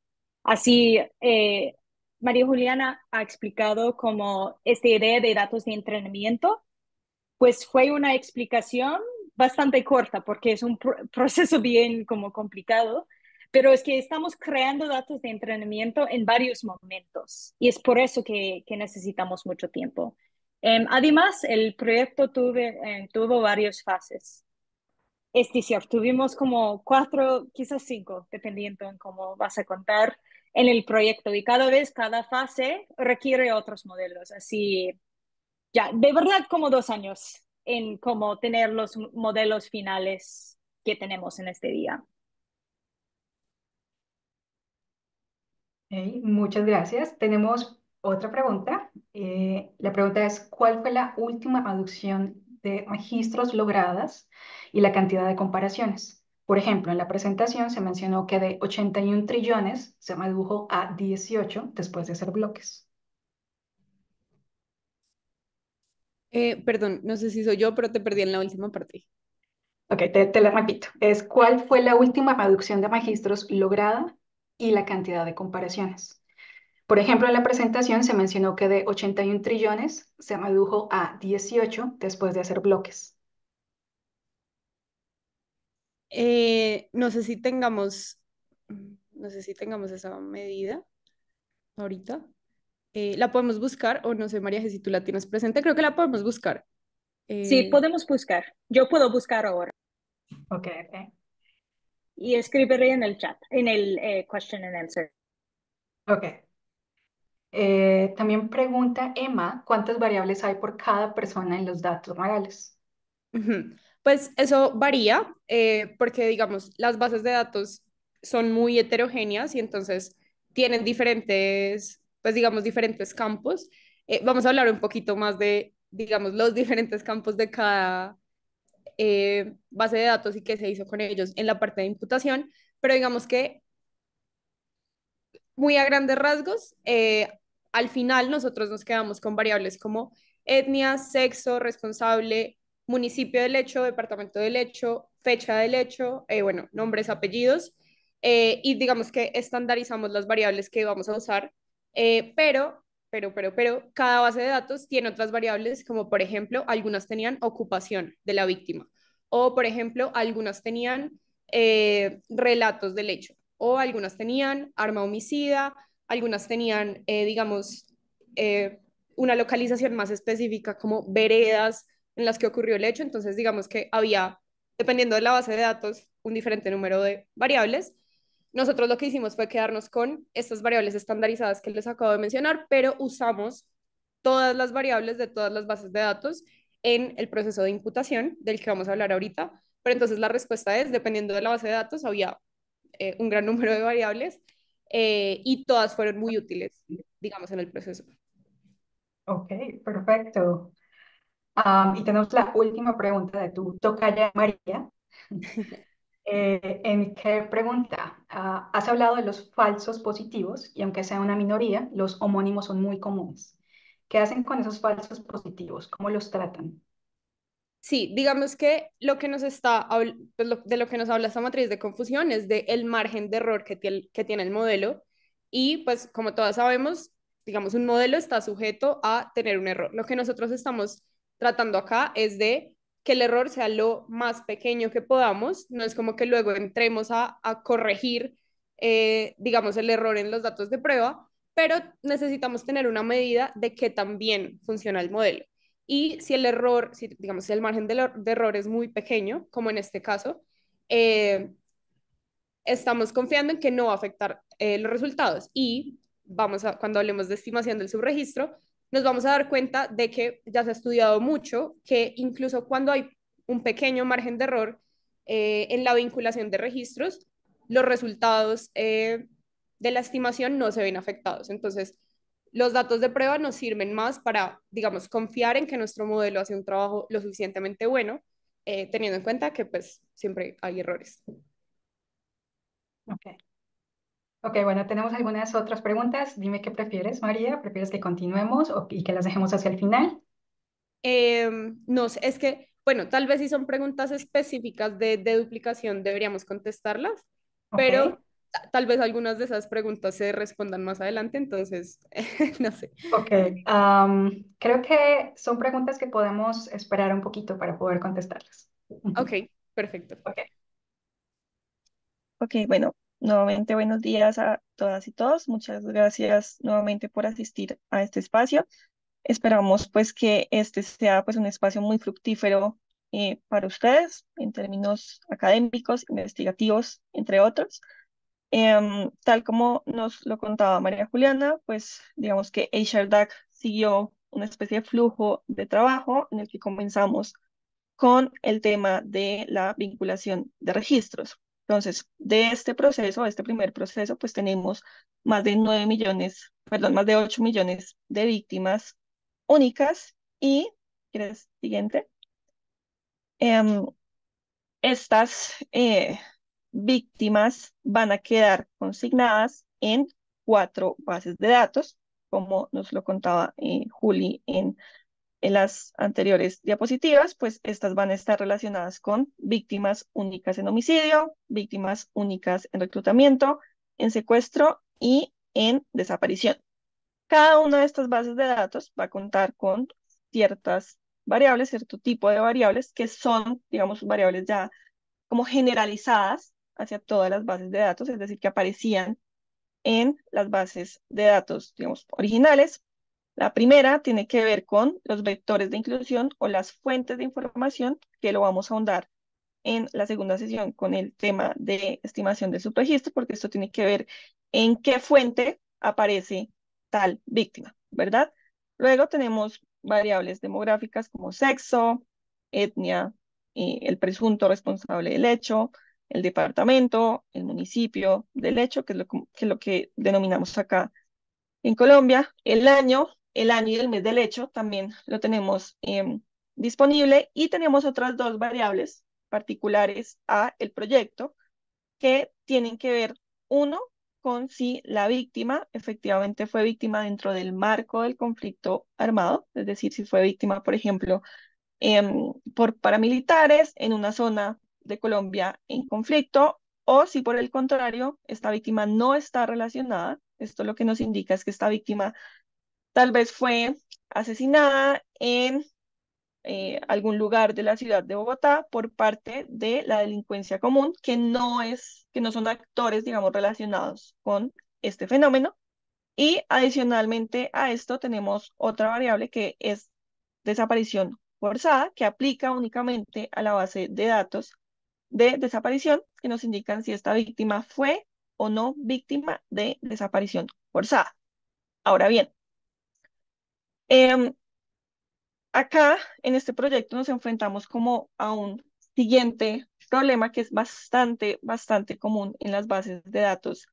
Así, eh, María Juliana ha explicado como esta idea de datos de entrenamiento, pues fue una explicación bastante corta porque es un proceso bien como complicado, pero es que estamos creando datos de entrenamiento en varios momentos y es por eso que, necesitamos mucho tiempo. Em, además, el proyecto em, tuvo varias fases. este decir, tuvimos como cuatro, quizás cinco, dependiendo en cómo vas a contar en el proyecto y cada vez, cada fase requiere otros modelos. Así, ya, de verdad como dos años en cómo tener los modelos finales que tenemos en este día. muchas gracias. Tenemos otra pregunta. Eh, la pregunta es, ¿cuál fue la última aducción de registros logradas y la cantidad de comparaciones? Por ejemplo, en la presentación se mencionó que de 81 trillones se redujo a 18 después de hacer bloques. Eh, perdón, no sé si soy yo, pero te perdí en la última parte. Ok, te, te la repito. Es, ¿Cuál fue la última reducción de registros lograda y la cantidad de comparaciones. Por ejemplo, en la presentación se mencionó que de 81 trillones se redujo a 18 después de hacer bloques. Eh, no sé si tengamos, no sé si tengamos esa medida ahorita. Eh, la podemos buscar o no sé, María, si tú la tienes presente, creo que la podemos buscar. Sí, eh, podemos buscar. Yo puedo buscar ahora. Ok, ok y escribiré en el chat, en el eh, question and answer. Ok. Eh, también pregunta Emma, ¿cuántas variables hay por cada persona en los datos reales? Pues eso varía, eh, porque digamos, las bases de datos son muy heterogéneas y entonces tienen diferentes, pues digamos, diferentes campos. vamos a hablar un poquito más de, digamos, los (laughs) diferentes campos de cada, eh, base de datos y qué se hizo con ellos en la parte de imputación, pero digamos que muy a grandes rasgos, eh, al final nosotros nos quedamos con variables como etnia, sexo, responsable, municipio del hecho, departamento del hecho, fecha del hecho, eh, bueno, nombres, apellidos, eh, y digamos que estandarizamos las variables que vamos a usar, pero pero, pero, cada base de datos tiene otras variables, como por ejemplo, algunas tenían ocupación de la víctima, o por ejemplo, algunas tenían eh, relatos del hecho, o algunas tenían arma homicida, algunas tenían, eh, digamos, eh, una localización más específica, como veredas en las que ocurrió el hecho. Entonces, digamos que había, dependiendo de la base de datos, un diferente número de variables nosotros lo que hicimos fue quedarnos con estas variables estandarizadas que les acabo de mencionar, pero usamos todas las variables de todas las bases de datos en el proceso de imputación del que vamos a hablar ahorita. Pero entonces la respuesta es, dependiendo de la base de datos, había eh, un gran número de variables eh, y todas fueron muy útiles, digamos, en el proceso. Ok, perfecto. y tenemos la última pregunta de tu tocaya María. (laughs) Eh, en qué pregunta, ah, has hablado de los falsos positivos y aunque sea una minoría, los homónimos son muy comunes. ¿Qué hacen con esos falsos positivos? ¿Cómo los tratan? Sí, digamos que lo que nos está, pues de lo que nos habla esta matriz de confusión es de el margen de error que, que tiene el modelo y pues como todas sabemos, digamos, un modelo está sujeto a tener un error. Lo que nosotros estamos tratando acá es de que el error sea lo más pequeño que podamos, no es como que luego entremos a, corregir, eh, digamos, el error en los datos de prueba, pero necesitamos tener una medida de que también funciona el modelo. Y si el error, si, digamos, el margen de, error es muy pequeño, como en este caso, eh, estamos confiando en que no va a afectar eh, los resultados. Y vamos a, cuando hablemos de estimación del subregistro, nos vamos a dar cuenta de que ya se ha estudiado mucho, que incluso cuando hay un pequeño margen de error eh, en la vinculación de registros, los resultados eh, de la estimación no se ven afectados. Entonces, los datos de prueba nos sirven más para, digamos, confiar en que nuestro modelo hace un trabajo lo suficientemente bueno, eh, teniendo en cuenta que pues siempre hay errores. Ok. Ok, bueno, tenemos algunas otras preguntas. Dime qué prefieres, María. ¿Prefieres que continuemos o, y que las dejemos hacia el final? Em, no sé, es que, bueno, tal vez si son preguntas específicas de, duplicación deberíamos contestarlas, pero tal vez algunas de esas preguntas se respondan más adelante, entonces, (laughs) no sé. Ok, creo que son preguntas que podemos esperar un poquito para poder contestarlas. Ok, perfecto. Ok, okay bueno, Nuevamente, buenos días a todas y todos. Muchas gracias nuevamente por asistir a este espacio. Esperamos pues que este sea pues un espacio muy fructífero eh, para ustedes en términos académicos, investigativos, entre otros. Em, tal como nos lo contaba María Juliana, pues digamos que HRDAC siguió una especie de flujo de trabajo en el que comenzamos con el tema de la vinculación de registros. Entonces, de este proceso, este primer proceso, pues tenemos más de 9 millones, perdón, más de 8 millones de víctimas únicas y, siguiente? Em, estas eh, víctimas van a quedar consignadas en cuatro bases de datos, como nos lo contaba eh, Juli en en las anteriores diapositivas, pues estas van a estar relacionadas con víctimas únicas en homicidio, víctimas únicas en reclutamiento, en secuestro y en desaparición. Cada una de estas bases de datos va a contar con ciertas variables, cierto tipo de variables que son, digamos, variables ya como generalizadas hacia todas las bases de datos, es decir, que aparecían en las bases de datos, digamos, originales, la primera tiene que ver con los vectores de inclusión o las fuentes de información que lo vamos a ahondar en la segunda sesión con el tema de estimación de su registro, porque esto tiene que ver en qué fuente aparece tal víctima, ¿verdad? Luego tenemos variables demográficas como sexo, etnia, eh, el presunto responsable del hecho, el departamento, el municipio del hecho, que lo que, que es lo que denominamos acá en Colombia, el año, el año y el mes del hecho también lo tenemos em, disponible y tenemos otras dos variables particulares a el proyecto que tienen que ver uno con si la víctima efectivamente fue víctima dentro del marco del conflicto armado, es decir, si fue víctima, por ejemplo, em, por paramilitares en una zona de Colombia en conflicto o si por el contrario esta víctima no está relacionada. Esto lo que nos indica es que esta víctima Tal vez fue asesinada en eh, algún lugar de la ciudad de Bogotá por parte de la delincuencia común, que no es, que no son actores, digamos, relacionados con este fenómeno. Y adicionalmente a esto tenemos otra variable que es desaparición forzada, que aplica únicamente a la base de datos de desaparición, que nos indican si esta víctima fue o no víctima de desaparición forzada. Ahora bien, Em, acá, en este proyecto, nos enfrentamos como a un siguiente problema que es bastante, bastante común en las bases de datos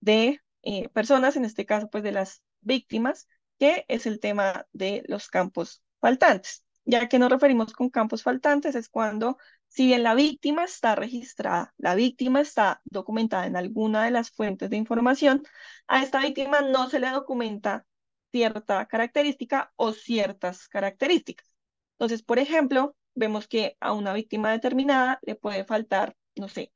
de eh, personas, en este caso, pues de las víctimas, que es el tema de los campos faltantes. Ya que nos referimos con campos faltantes, es cuando, si bien la víctima está registrada, la víctima está documentada en alguna de las fuentes de información, a esta víctima no se le documenta cierta característica o ciertas características. Entonces, por ejemplo, vemos que a una víctima determinada le puede faltar, no sé,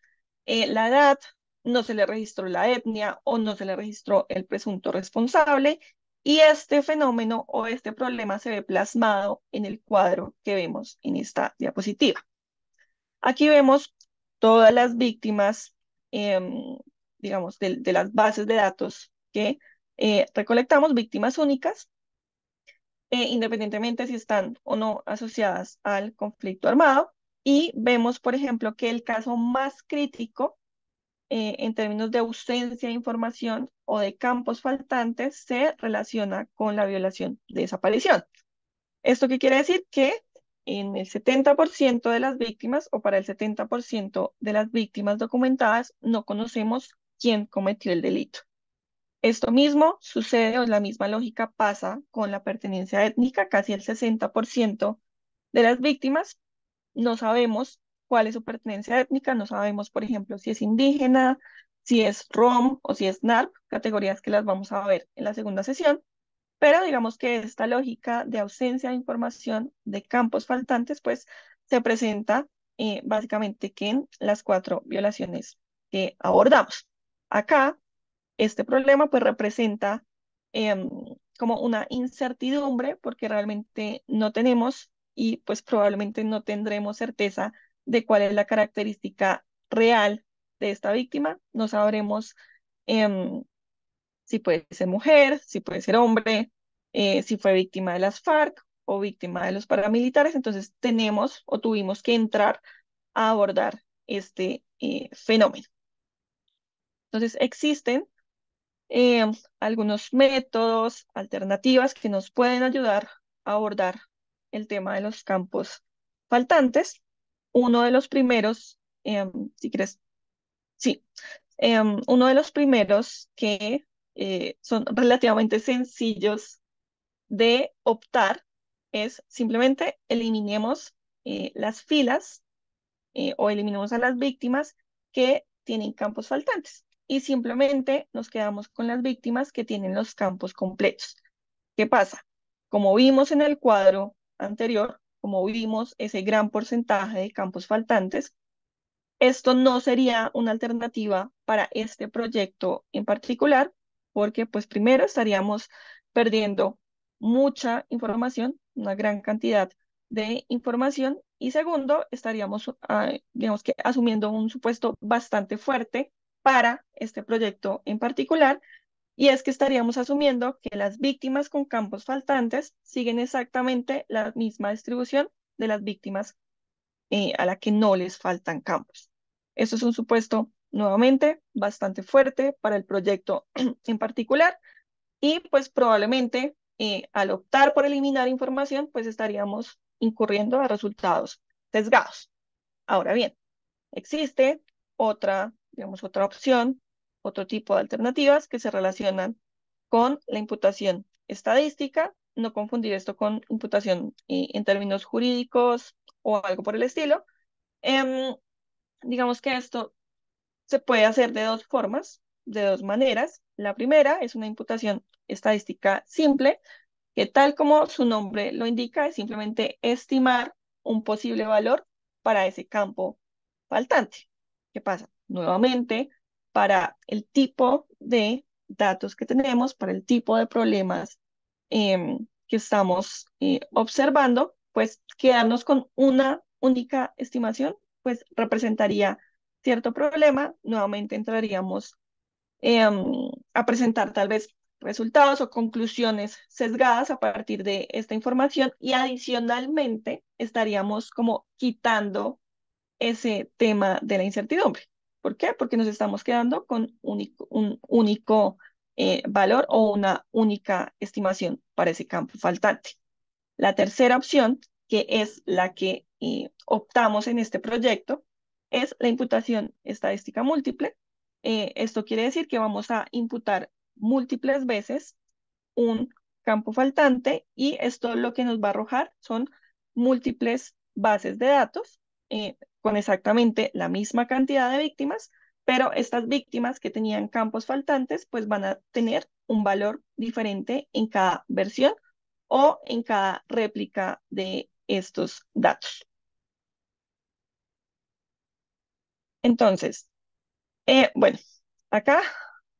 eh, la edad, no se le registró la etnia o no se le registró el presunto responsable y este fenómeno o este problema se ve plasmado en el cuadro que vemos en esta diapositiva. Aquí vemos todas las víctimas, em, digamos, de, de las bases de datos que eh, recolectamos víctimas únicas, eh, independientemente si están o no asociadas al conflicto armado, y vemos, por ejemplo, que el caso más crítico eh, en términos de ausencia de información o de campos faltantes se relaciona con la violación de desaparición. ¿Esto qué quiere decir? Que en el 70% de las víctimas o para el 70% de las víctimas documentadas no conocemos quién cometió el delito. Esto mismo sucede o la misma lógica pasa con la pertenencia étnica, casi el 60% de las víctimas no sabemos cuál es su pertenencia étnica, no sabemos, por ejemplo, si es indígena, si es ROM o si es NARP, categorías que las vamos a ver en la segunda sesión, pero digamos que esta lógica de ausencia de información de campos faltantes, pues se presenta eh, básicamente que en las cuatro violaciones que abordamos. Acá este problema pues representa em, como una incertidumbre porque realmente no tenemos y pues probablemente no tendremos certeza de cuál es la característica real de esta víctima. No sabremos em, si puede ser mujer, si puede ser hombre, eh, si fue víctima de las FARC o víctima de los paramilitares. Entonces tenemos o tuvimos que entrar a abordar este eh, fenómeno. Entonces existen Em, algunos métodos, alternativas que nos pueden ayudar a abordar el tema de los campos faltantes. Uno de los primeros, em, si crees sí, em, uno de los primeros que eh, son relativamente sencillos de optar es simplemente eliminemos eh, las filas eh, o eliminemos a las víctimas que tienen campos faltantes y simplemente nos quedamos con las víctimas que tienen los campos completos. ¿Qué pasa? Como vimos en el cuadro anterior, como vimos ese gran porcentaje de campos faltantes, esto no sería una alternativa para este proyecto en particular, porque pues primero estaríamos perdiendo mucha información, una gran cantidad de información, y segundo, estaríamos, ah, digamos que, asumiendo un supuesto bastante fuerte para este proyecto en particular, y es que estaríamos asumiendo que las víctimas con campos faltantes siguen exactamente la misma distribución de las víctimas eh, a la que no les faltan campos. Eso es un supuesto nuevamente bastante fuerte para el proyecto (clears throat) en particular y pues probablemente eh, al optar por eliminar información pues estaríamos incurriendo a resultados sesgados. Ahora bien, existe otra digamos, otra opción, otro tipo de alternativas que se relacionan con la imputación estadística, no confundir esto con imputación eh, en términos jurídicos o algo por el estilo. Em, digamos que esto se puede hacer de dos formas, de dos maneras. La primera es una imputación estadística simple, que tal como su nombre lo indica, es simplemente estimar un posible valor para ese campo faltante. ¿Qué pasa? nuevamente para el tipo de datos que tenemos, para el tipo de problemas em, que estamos eh, observando, pues quedarnos con una única estimación, pues representaría cierto problema, nuevamente entraríamos em, a presentar tal vez resultados o conclusiones sesgadas a partir de esta información y adicionalmente estaríamos como quitando ese tema de la incertidumbre. ¿Por qué? Porque nos estamos quedando con un único eh, valor o una única estimación para ese campo faltante. La tercera opción, que es la que eh, optamos en este proyecto, es la imputación estadística múltiple. Eh, esto quiere decir que vamos a imputar múltiples veces un campo faltante y esto lo que nos va a arrojar son múltiples bases de datos con exactamente la misma cantidad de víctimas, pero estas víctimas que tenían campos faltantes, pues van a tener un valor diferente en cada versión o en cada réplica de estos datos. Entonces, eh, bueno, acá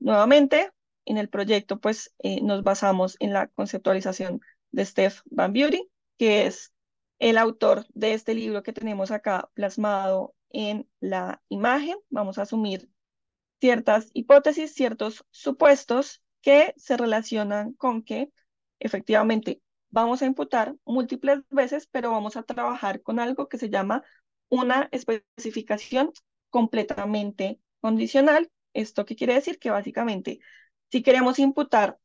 nuevamente en el proyecto pues eh, nos basamos en la conceptualización de Steph Van Beauty, que es el autor de este libro que tenemos acá plasmado en la imagen. Vamos a asumir ciertas hipótesis, ciertos supuestos que se relacionan con que efectivamente vamos a imputar múltiples veces, pero vamos a trabajar con algo que se llama una especificación completamente condicional. ¿Esto qué quiere decir? Que básicamente, si queremos imputar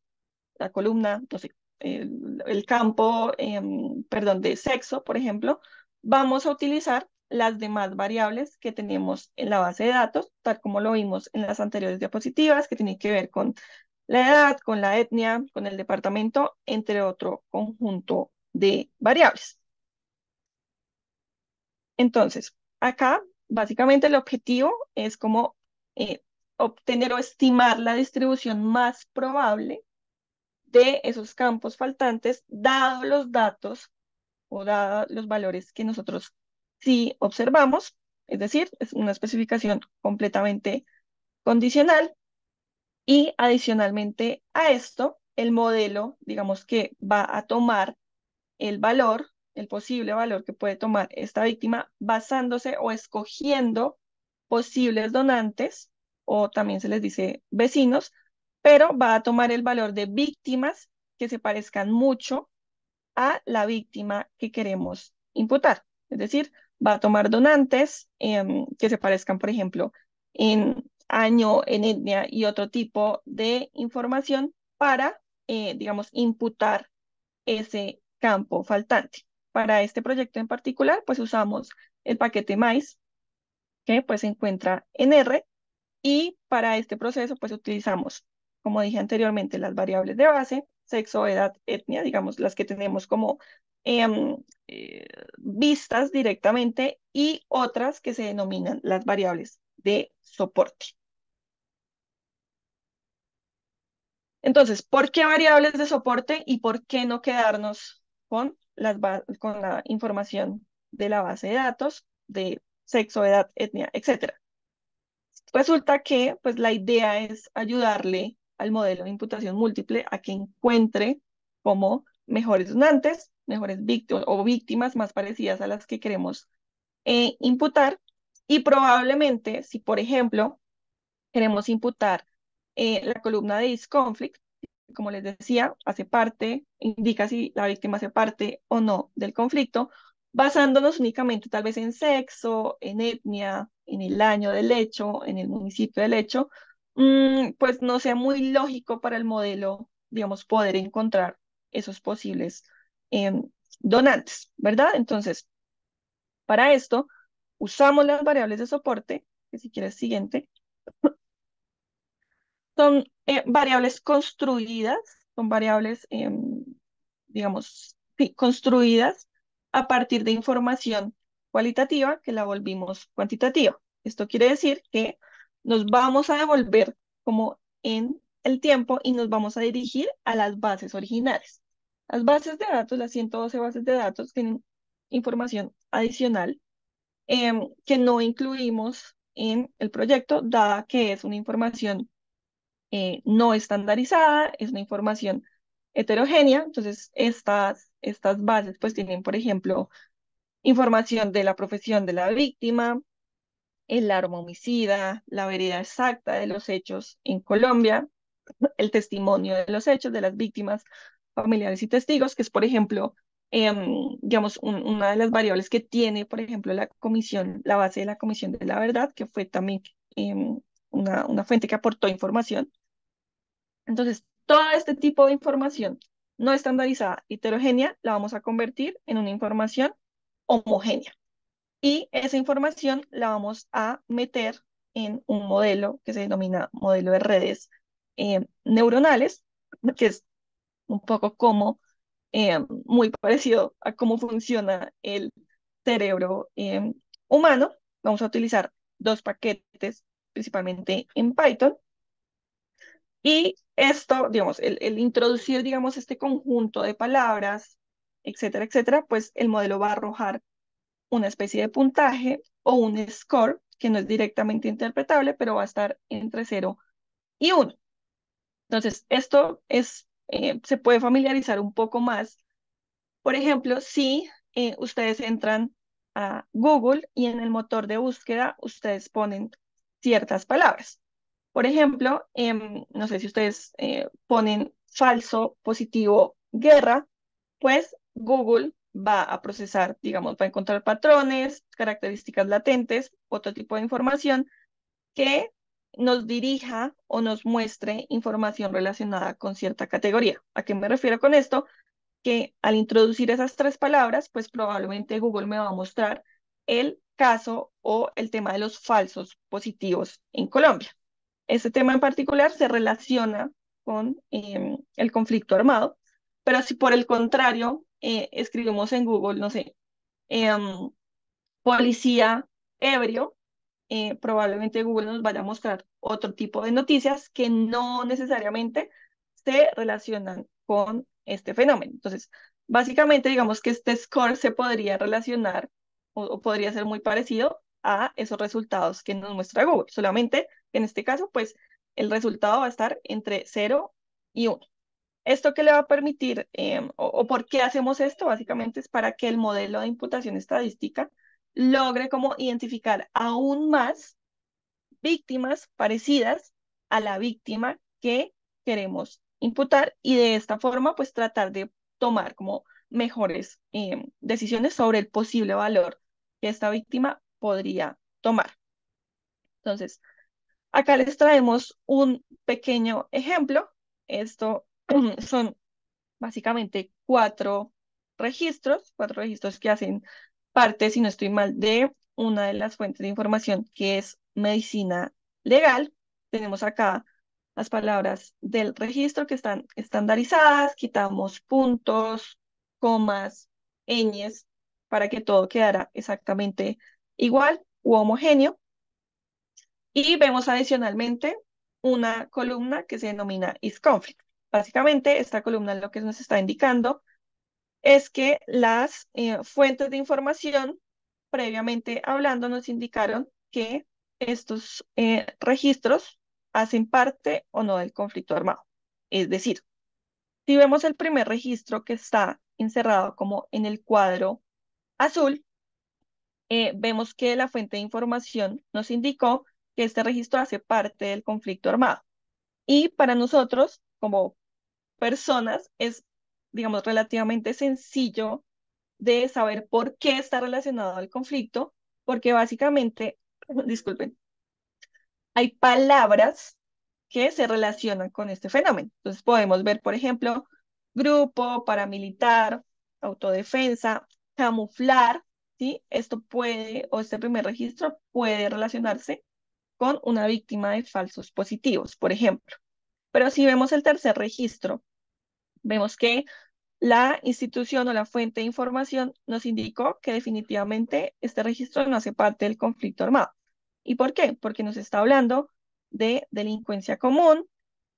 la columna, no el, campo, em, perdón, de sexo, por ejemplo, vamos a utilizar las demás variables que tenemos en la base de datos, tal como lo vimos en las anteriores diapositivas, que tienen que ver con la edad, con la etnia, con el departamento, entre otro conjunto de variables. Entonces, acá básicamente el objetivo es como eh, obtener o estimar la distribución más probable de esos campos faltantes, dados los datos o dados los valores que nosotros sí observamos, es decir, es una especificación completamente condicional. Y adicionalmente a esto, el modelo, digamos que va a tomar el valor, el posible valor que puede tomar esta víctima basándose o escogiendo posibles donantes o también se les dice vecinos pero va a tomar el valor de víctimas que se parezcan mucho a la víctima que queremos imputar. Es decir, va a tomar donantes em, que se parezcan, por ejemplo, en año, en etnia y otro tipo de información para, eh, digamos, imputar ese campo faltante. Para este proyecto en particular, pues usamos el paquete MICE, que pues se encuentra en R, y para este proceso, pues utilizamos como dije anteriormente, las variables de base, sexo, edad, etnia, digamos, las que tenemos como em, eh, vistas directamente y otras que se denominan las variables de soporte. Entonces, ¿por qué variables de soporte y por qué no quedarnos con, las con la información de la base de datos de sexo, edad, etnia, etcétera? Resulta que pues, la idea es ayudarle al modelo de imputación múltiple a que encuentre como mejores donantes, mejores víctimas o víctimas más parecidas a las que queremos eh, imputar. Y probablemente, si por ejemplo queremos imputar eh, la columna de disconflict, como les decía, hace parte, indica si la víctima hace parte o no del conflicto, basándonos únicamente tal vez en sexo, en etnia, en el año del hecho, en el municipio del hecho, Mm, pues no sea muy lógico para el modelo, digamos, poder encontrar esos posibles em, donantes, ¿verdad? Entonces, para esto, usamos las variables de soporte, que si quieres siguiente, son eh, variables construidas, son variables, em, digamos, construidas a partir de información cualitativa que la volvimos cuantitativa. Esto quiere decir que nos vamos a devolver como en el tiempo y nos vamos a dirigir a las bases originales. Las bases de datos, las 112 bases de datos, tienen información adicional em, que no incluimos en el proyecto, dada que es una información eh, no estandarizada, es una información heterogénea. Entonces, estas, estas bases pues tienen, por ejemplo, información de la profesión de la víctima, el arma homicida, la vereda exacta de los hechos en Colombia, el testimonio de los hechos de las víctimas, familiares y testigos, que es, por ejemplo, em, digamos, una de las variables que tiene, por ejemplo, la comisión, la base de la comisión de la verdad, que fue también em, una, una fuente que aportó información. Entonces, todo este tipo de información no estandarizada, heterogénea, la vamos a convertir en una información homogénea y esa información la vamos a meter en un modelo que se denomina modelo de redes eh, neuronales, que es un poco como eh, muy parecido a cómo funciona el cerebro eh, humano. Vamos a utilizar dos paquetes, principalmente en Python. Y esto, digamos, el, el introducir, digamos, este conjunto de palabras, etcétera, etcétera, pues el modelo va a arrojar una especie de puntaje o un score que no es directamente interpretable, pero va a estar entre 0 y 1. Entonces, esto es, eh, se puede familiarizar un poco más. Por ejemplo, si eh, ustedes entran a Google y en el motor de búsqueda ustedes ponen ciertas palabras. Por ejemplo, em, no sé si ustedes eh, ponen falso, positivo, guerra, pues Google va a procesar, digamos, va a encontrar patrones, características latentes, otro tipo de información que nos dirija o nos muestre información relacionada con cierta categoría. ¿A qué me refiero con esto? Que al introducir esas tres palabras, pues probablemente Google me va a mostrar el caso o el tema de los falsos positivos en Colombia. Este tema en particular se relaciona con em, el conflicto armado, pero si por el contrario eh, escribimos en Google, no sé, em, policía ebrio, eh, probablemente Google nos vaya a mostrar otro tipo de noticias que no necesariamente se relacionan con este fenómeno. Entonces, básicamente digamos que este score se podría relacionar o, podría ser muy parecido a esos resultados que nos muestra Google, solamente en este caso, pues el resultado va a estar entre 0 y 1. ¿Esto que le va a permitir em, o, por qué hacemos esto? Básicamente es para que el modelo de imputación estadística logre como identificar aún más víctimas parecidas a la víctima que queremos imputar y de esta forma pues tratar de tomar como mejores em, decisiones sobre el posible valor que esta víctima podría tomar. Entonces, acá les traemos un pequeño ejemplo. Esto (laughs) son básicamente cuatro registros, cuatro registros que hacen parte, si no estoy mal, de una de las fuentes de información que es medicina legal. Tenemos acá las palabras del registro que están estandarizadas, quitamos puntos, comas, ñes, para que todo quedara exactamente igual u homogéneo. Y vemos adicionalmente una columna que se denomina is conflict. Básicamente, esta columna lo que nos está indicando es que las eh, fuentes de información previamente hablando nos indicaron que estos eh, registros hacen parte o no del conflicto armado. Es decir, si vemos el primer registro que está encerrado como en el cuadro azul, eh, vemos que la fuente de información nos indicó que este registro hace parte del conflicto armado. Y para nosotros, como personas es, digamos, relativamente sencillo de saber por qué está relacionado al conflicto, porque básicamente, (laughs) disculpen, hay palabras que se relacionan con este fenómeno. Entonces podemos ver, por ejemplo, grupo, paramilitar, autodefensa, camuflar, ¿sí? Esto puede, o este primer registro puede relacionarse con una víctima de falsos positivos, por ejemplo. Pero si vemos el tercer registro, vemos que la institución o la fuente de información nos indicó que definitivamente este registro no hace parte del conflicto armado. ¿Y por qué? Porque nos está hablando de delincuencia común,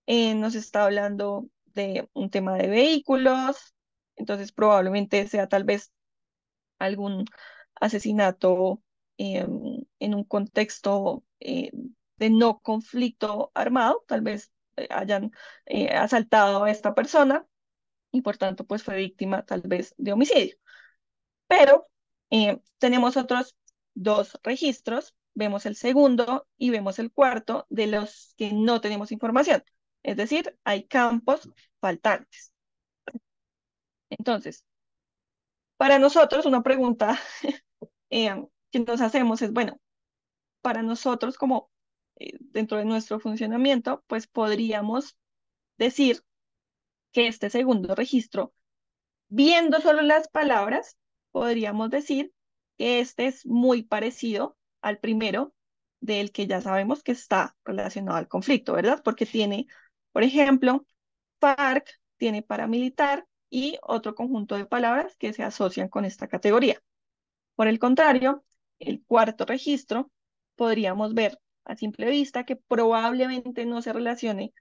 eh, nos está hablando de un tema de vehículos, entonces probablemente sea tal vez algún asesinato eh, en un contexto eh, de no conflicto armado, tal vez hayan asaltado a esta persona, y por tanto pues fue víctima tal vez de homicidio. Pero eh, tenemos otros dos registros, vemos el segundo y vemos el cuarto de los que no tenemos información, es decir, hay campos faltantes. Entonces, para nosotros una pregunta (laughs) eh, que nos hacemos es, bueno, para nosotros como eh, dentro de nuestro funcionamiento, pues podríamos decir que este segundo registro, viendo solo las palabras, podríamos decir que este es muy parecido al primero del que ya sabemos que está relacionado al conflicto, ¿verdad? Porque tiene, por ejemplo, park tiene paramilitar y otro conjunto de palabras que se asocian con esta categoría. Por el contrario, el cuarto registro podríamos ver a simple vista que probablemente no se relacione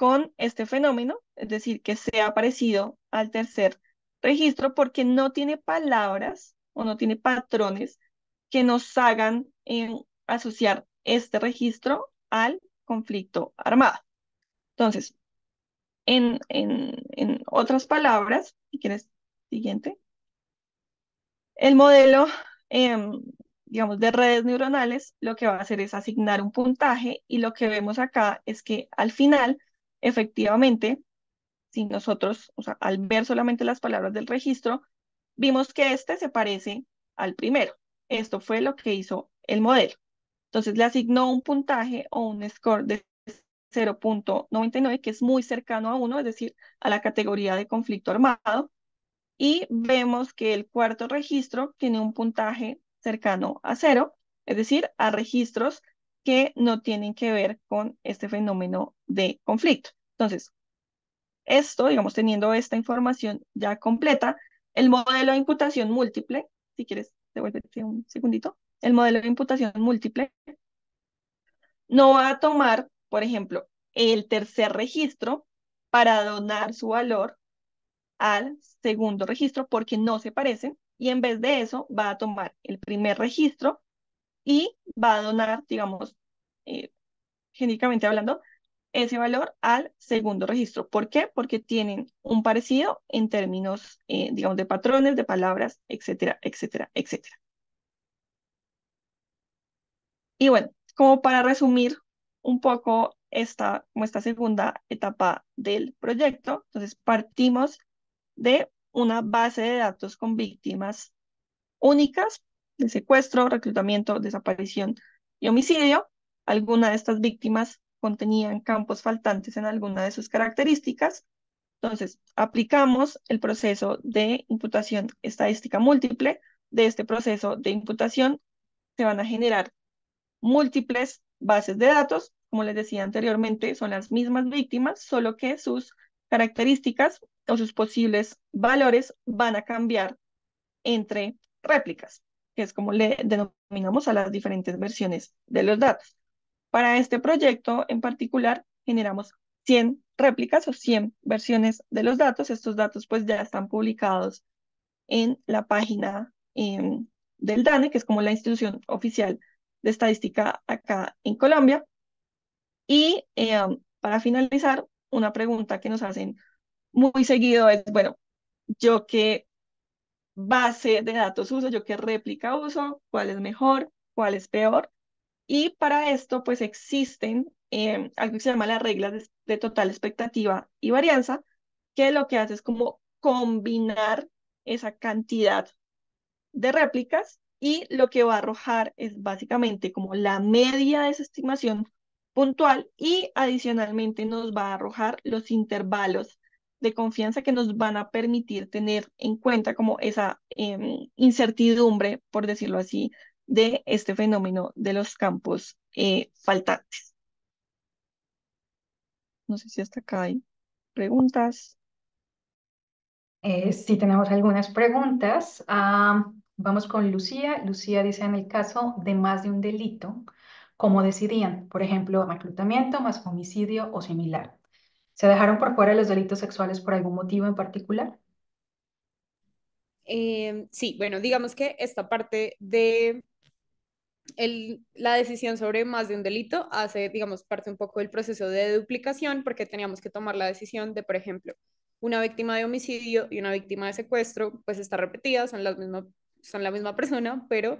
con este fenómeno, es decir, que sea parecido al tercer registro porque no tiene palabras o no tiene patrones que nos hagan eh, asociar este registro al conflicto armado. Entonces, en, otras palabras, si quieres, siguiente. El modelo, em, digamos, de redes neuronales lo que va a hacer es asignar un puntaje y lo que vemos acá es que al final Efectivamente, si nosotros, o sea, al ver solamente las palabras del registro, vimos que este se parece al primero. Esto fue lo que hizo el modelo. Entonces le asignó un puntaje o un score de 0.99, que es muy cercano a 1, es decir, a la categoría de conflicto armado. Y vemos que el cuarto registro tiene un puntaje cercano a 0, es decir, a registros que no tienen que ver con este fenómeno de conflicto. Entonces, esto, digamos, teniendo esta información ya completa, el modelo de imputación múltiple, si quieres, devuélvete un segundito, el modelo de imputación múltiple no va a tomar, por ejemplo, el tercer registro para donar su valor al segundo registro porque no se parecen y en vez de eso va a tomar el primer registro y va a donar, digamos, eh, genéricamente hablando, ese valor al segundo registro. ¿Por qué? Porque tienen un parecido en términos, eh, digamos, de patrones, de palabras, etcétera, etcétera, etcétera. Y bueno, como para resumir un poco esta, esta segunda etapa del proyecto, entonces partimos de una base de datos con víctimas únicas de secuestro, reclutamiento, desaparición y homicidio. Algunas de estas víctimas contenían campos faltantes en alguna de sus características. Entonces, aplicamos el proceso de imputación estadística múltiple. De este proceso de imputación se van a generar múltiples bases de datos. Como les decía anteriormente, son las mismas víctimas, solo que sus características o sus posibles valores van a cambiar entre réplicas que es como le denominamos a las diferentes versiones de los datos. Para este proyecto en particular, generamos 100 réplicas o 100 versiones de los datos. Estos datos pues ya están publicados en la página em, del DANE, que es como la institución oficial de estadística acá en Colombia. Y em, para finalizar, una pregunta que nos hacen muy seguido es, bueno, yo que base de datos uso, yo qué réplica uso, cuál es mejor, cuál es peor. Y para esto, pues existen em, algo que se llama las reglas de, de, total expectativa y varianza, que lo que hace es como combinar esa cantidad de réplicas y lo que va a arrojar es básicamente como la media de esa estimación puntual y adicionalmente nos va a arrojar los intervalos de confianza que nos van a permitir tener en cuenta como esa em, incertidumbre, por decirlo así, de este fenómeno de los campos eh, faltantes. No sé si hasta acá hay preguntas. si eh, sí, tenemos algunas preguntas. Ah, vamos con Lucía. Lucía dice, en el caso de más de un delito, ¿cómo decidían? Por ejemplo, reclutamiento más homicidio o similar. ¿Se dejaron por fuera los delitos sexuales por algún motivo en particular? Eh, sí, bueno, digamos que esta parte de la decisión sobre más de un delito hace, digamos, parte un poco del proceso de duplicación porque teníamos que tomar la decisión de, por ejemplo, una víctima de homicidio y una víctima de secuestro, pues está repetida, son, las son la misma (laughs) persona, pero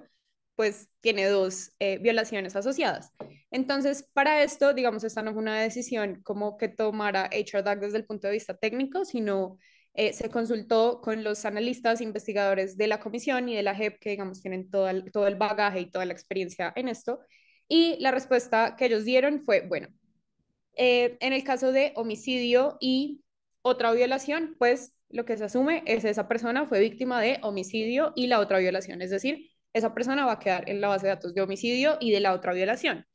pues tiene dos eh, violaciones asociadas. Entonces, para esto, digamos, esta no fue una decisión como que tomara HRDAC desde el punto de vista técnico, sino eh, se consultó con los analistas, e investigadores de la comisión y de la JEP, que digamos tienen todo el, todo el bagaje y toda la experiencia en esto. Y la respuesta que ellos dieron fue, bueno, eh, en el caso de homicidio y otra violación, pues lo que se asume es esa persona fue víctima de homicidio y la otra violación, es decir, esa persona va a quedar en la base de datos de homicidio y de la otra violación.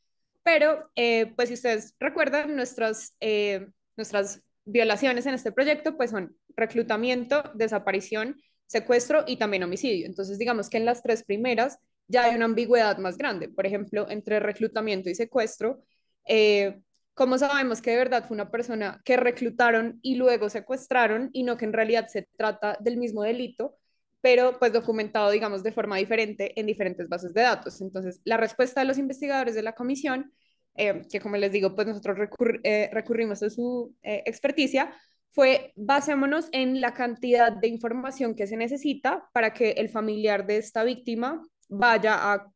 Pero, eh, pues si ustedes recuerdan, nuestras, eh, nuestras violaciones en este proyecto pues son reclutamiento, desaparición, secuestro y también homicidio. Entonces, digamos que en las tres primeras ya hay una ambigüedad más grande. Por ejemplo, entre reclutamiento y secuestro, como eh, ¿cómo sabemos que de verdad fue una persona que reclutaron y luego secuestraron y no que en realidad se trata del mismo delito? pero pues documentado, digamos, de forma diferente en diferentes bases de datos. Entonces, la respuesta de los investigadores de la comisión, eh, que como les digo, pues nosotros eh, recurrimos a su eh, experticia, fue basémonos en la cantidad de información que se necesita para que el familiar de esta víctima vaya a,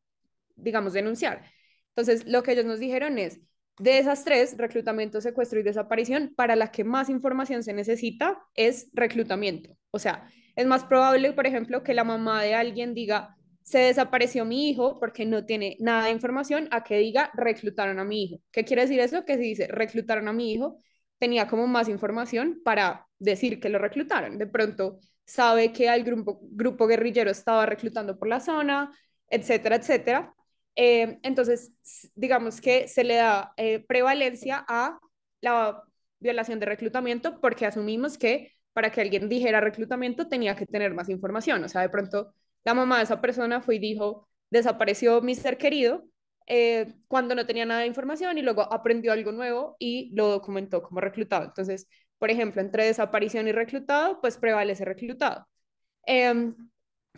digamos, denunciar. Entonces, lo que ellos nos dijeron es, de esas tres, reclutamiento, secuestro y desaparición, para la que más información se necesita es reclutamiento. O sea, es más probable, por ejemplo, que la mamá de alguien diga, se desapareció mi hijo porque no tiene nada de información, a que diga, reclutaron a mi hijo. ¿Qué quiere decir eso? Que si dice, reclutaron a mi hijo, tenía como más información para decir que lo reclutaron. De pronto sabe que el grupo, grupo guerrillero estaba reclutando por la zona, etcétera, etcétera. Eh, entonces, digamos que se le da eh, prevalencia a la violación de reclutamiento porque asumimos que para que alguien dijera reclutamiento tenía que tener más información. O sea, de pronto la mamá de esa persona fue y dijo, desapareció mi ser querido eh, cuando no tenía nada de información y luego aprendió algo nuevo y lo documentó como reclutado. Entonces, por ejemplo, entre desaparición y reclutado, pues prevalece reclutado. Em,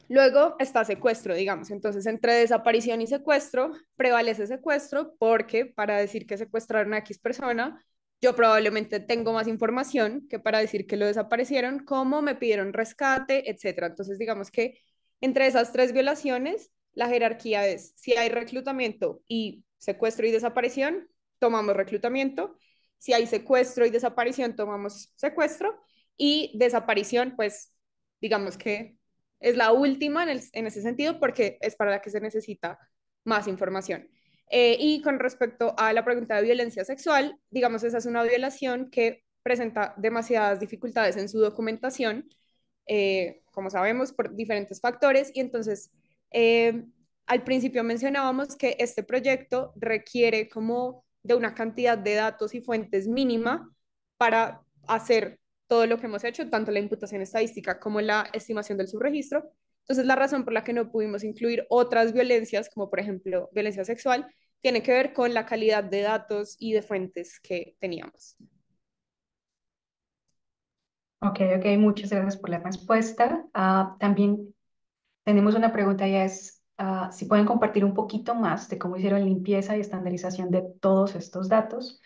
luego está secuestro, digamos. Entonces, entre desaparición y secuestro, prevalece secuestro porque para decir que secuestraron a X persona, yo probablemente tengo más información que para decir que lo desaparecieron, cómo me pidieron rescate, etcétera. Entonces, digamos que entre esas tres violaciones, la jerarquía es, si hay reclutamiento y secuestro y desaparición, tomamos reclutamiento. Si hay secuestro y desaparición, tomamos secuestro. Y desaparición, pues, digamos que es la última en ese sentido porque es para la que se necesita más información. Eh, y con respecto a la pregunta de violencia sexual, digamos, esa es una violación que presenta demasiadas dificultades en su documentación, eh, como sabemos, por diferentes factores. Y entonces, eh, al principio mencionábamos que este proyecto requiere como de una cantidad de datos y fuentes mínima para hacer todo lo que hemos hecho, tanto la imputación estadística como la estimación del subregistro. Entonces, la razón por la que no pudimos incluir otras violencias, como por ejemplo violencia sexual, tiene que ver con la calidad de datos y de fuentes que teníamos. Ok, ok, muchas gracias por la respuesta. Ah, también tenemos una pregunta y es ah, si pueden compartir un poquito más de cómo hicieron limpieza y estandarización de todos estos datos,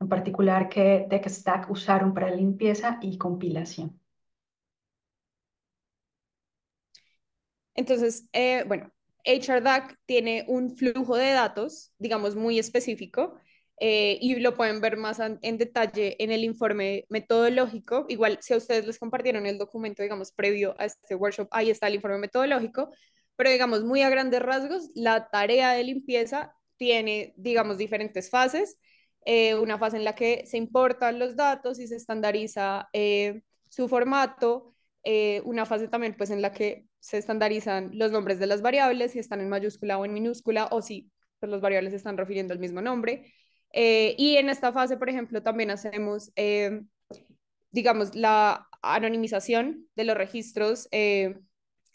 en particular qué tech stack usaron para limpieza y compilación. Entonces, eh, bueno, HRDAC tiene un flujo de datos, digamos, muy específico. Eh, y lo pueden ver más en, detalle en el informe metodológico. Igual, si a ustedes les compartieron el documento, digamos, previo a este workshop, ahí está el informe metodológico, pero digamos, muy a grandes rasgos, la tarea de limpieza tiene, digamos, diferentes fases. Eh, una fase en la que se importan los datos y se estandariza eh, su formato, una fase también pues en la que se estandarizan los nombres de las variables, si están en mayúscula o en minúscula, o si pues, las variables están refiriendo al mismo nombre. Eh, y en esta fase, por ejemplo, también hacemos, eh, digamos, la anonimización de los registros eh,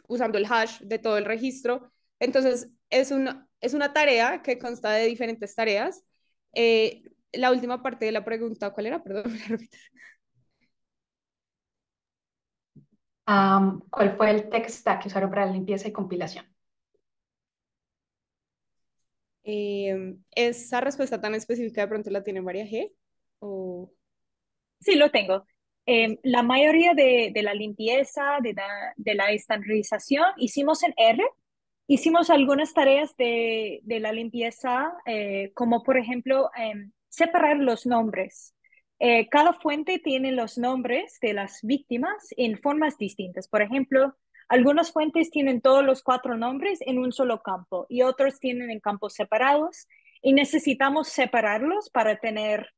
usando el hash de todo el registro. Entonces, es una, es una tarea que consta de diferentes tareas. la última parte de la pregunta, ¿cuál era? Perdón, (laughs) ¿Cuál fue el texto que usaron para la limpieza y compilación? Em, esa respuesta tan específica de pronto la tiene María G. ¿O... Sí, lo tengo. Em, la mayoría de, la limpieza, de la, de estandarización, hicimos en R. Hicimos algunas tareas de, la limpieza, eh, como por ejemplo em, separar los nombres. Eh, cada fuente tiene los nombres de las víctimas en formas distintas. Por ejemplo, algunas fuentes tienen todos los cuatro nombres en un solo campo y otros tienen en campos separados y necesitamos separarlos para tener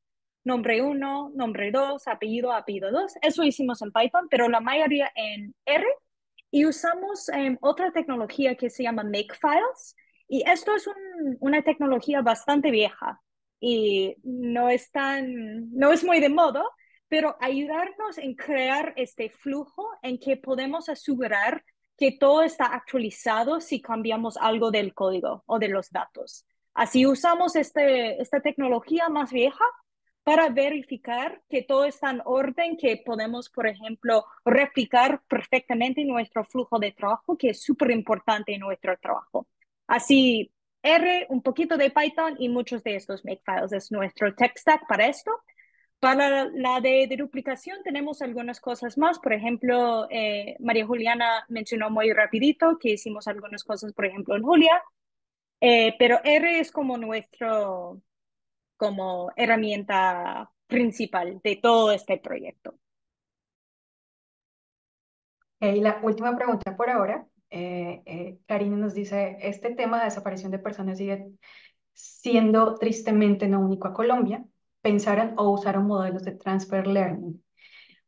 nombre 1, nombre 2, apellido, apellido 2. Eso hicimos en Python, pero la mayoría en R y usamos em, otra tecnología que se llama Makefiles y esto es una tecnología bastante vieja y no es tan, no es muy de modo, pero ayudarnos en crear este flujo en que podemos asegurar que todo está actualizado si cambiamos algo del código o de los datos. Así usamos este, esta tecnología más vieja para verificar que todo está en orden, que podemos, por ejemplo, replicar perfectamente nuestro flujo de trabajo, que es súper importante en nuestro trabajo. Así R, un poquito de Python y muchos de estos makefiles. Es nuestro tech stack para esto. Para la de, duplicación tenemos algunas cosas más. Por ejemplo, eh, María Juliana mencionó muy rapidito que hicimos algunas cosas, por ejemplo, en Julia. Eh, pero R es como nuestro, como herramienta principal de todo este proyecto. Y la última pregunta por ahora eh, eh, Karina nos dice, este tema de desaparición de personas sigue siendo tristemente no único a Colombia. Pensaron o usaron modelos de transfer learning,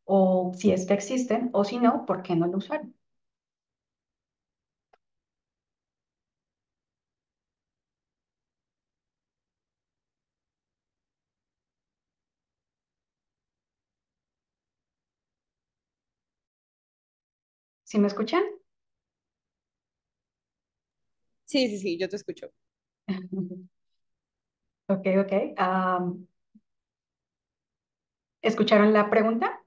o si este existen o si no, ¿por qué no lo usaron? ¿Sí me escuchan? Sí, sí, sí, yo te escucho. (laughs) Ok, ok. ¿escucharon la pregunta?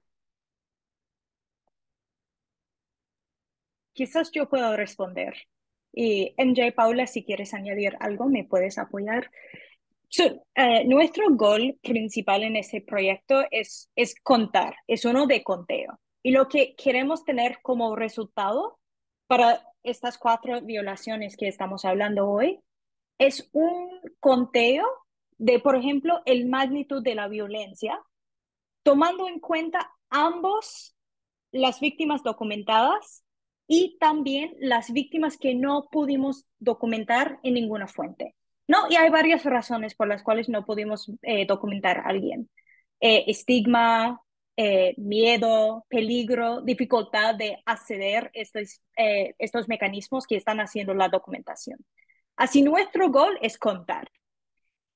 Quizás yo pueda responder. Y MJ Paula, si quieres añadir algo, me puedes apoyar. Eh, nuestro gol principal en este proyecto es, es contar, es uno de conteo. Y lo que queremos tener como resultado para estas cuatro violaciones que estamos hablando hoy es un conteo de, por ejemplo, el magnitud de la violencia, tomando en cuenta ambos las víctimas documentadas y también las víctimas que no pudimos documentar en ninguna fuente. No, y hay varias razones por las cuales no pudimos eh, documentar a alguien. Eh, estigma, eh, miedo, peligro, dificultad de acceder a estos, eh, estos mecanismos que están haciendo la documentación. Así nuestro gol es contar.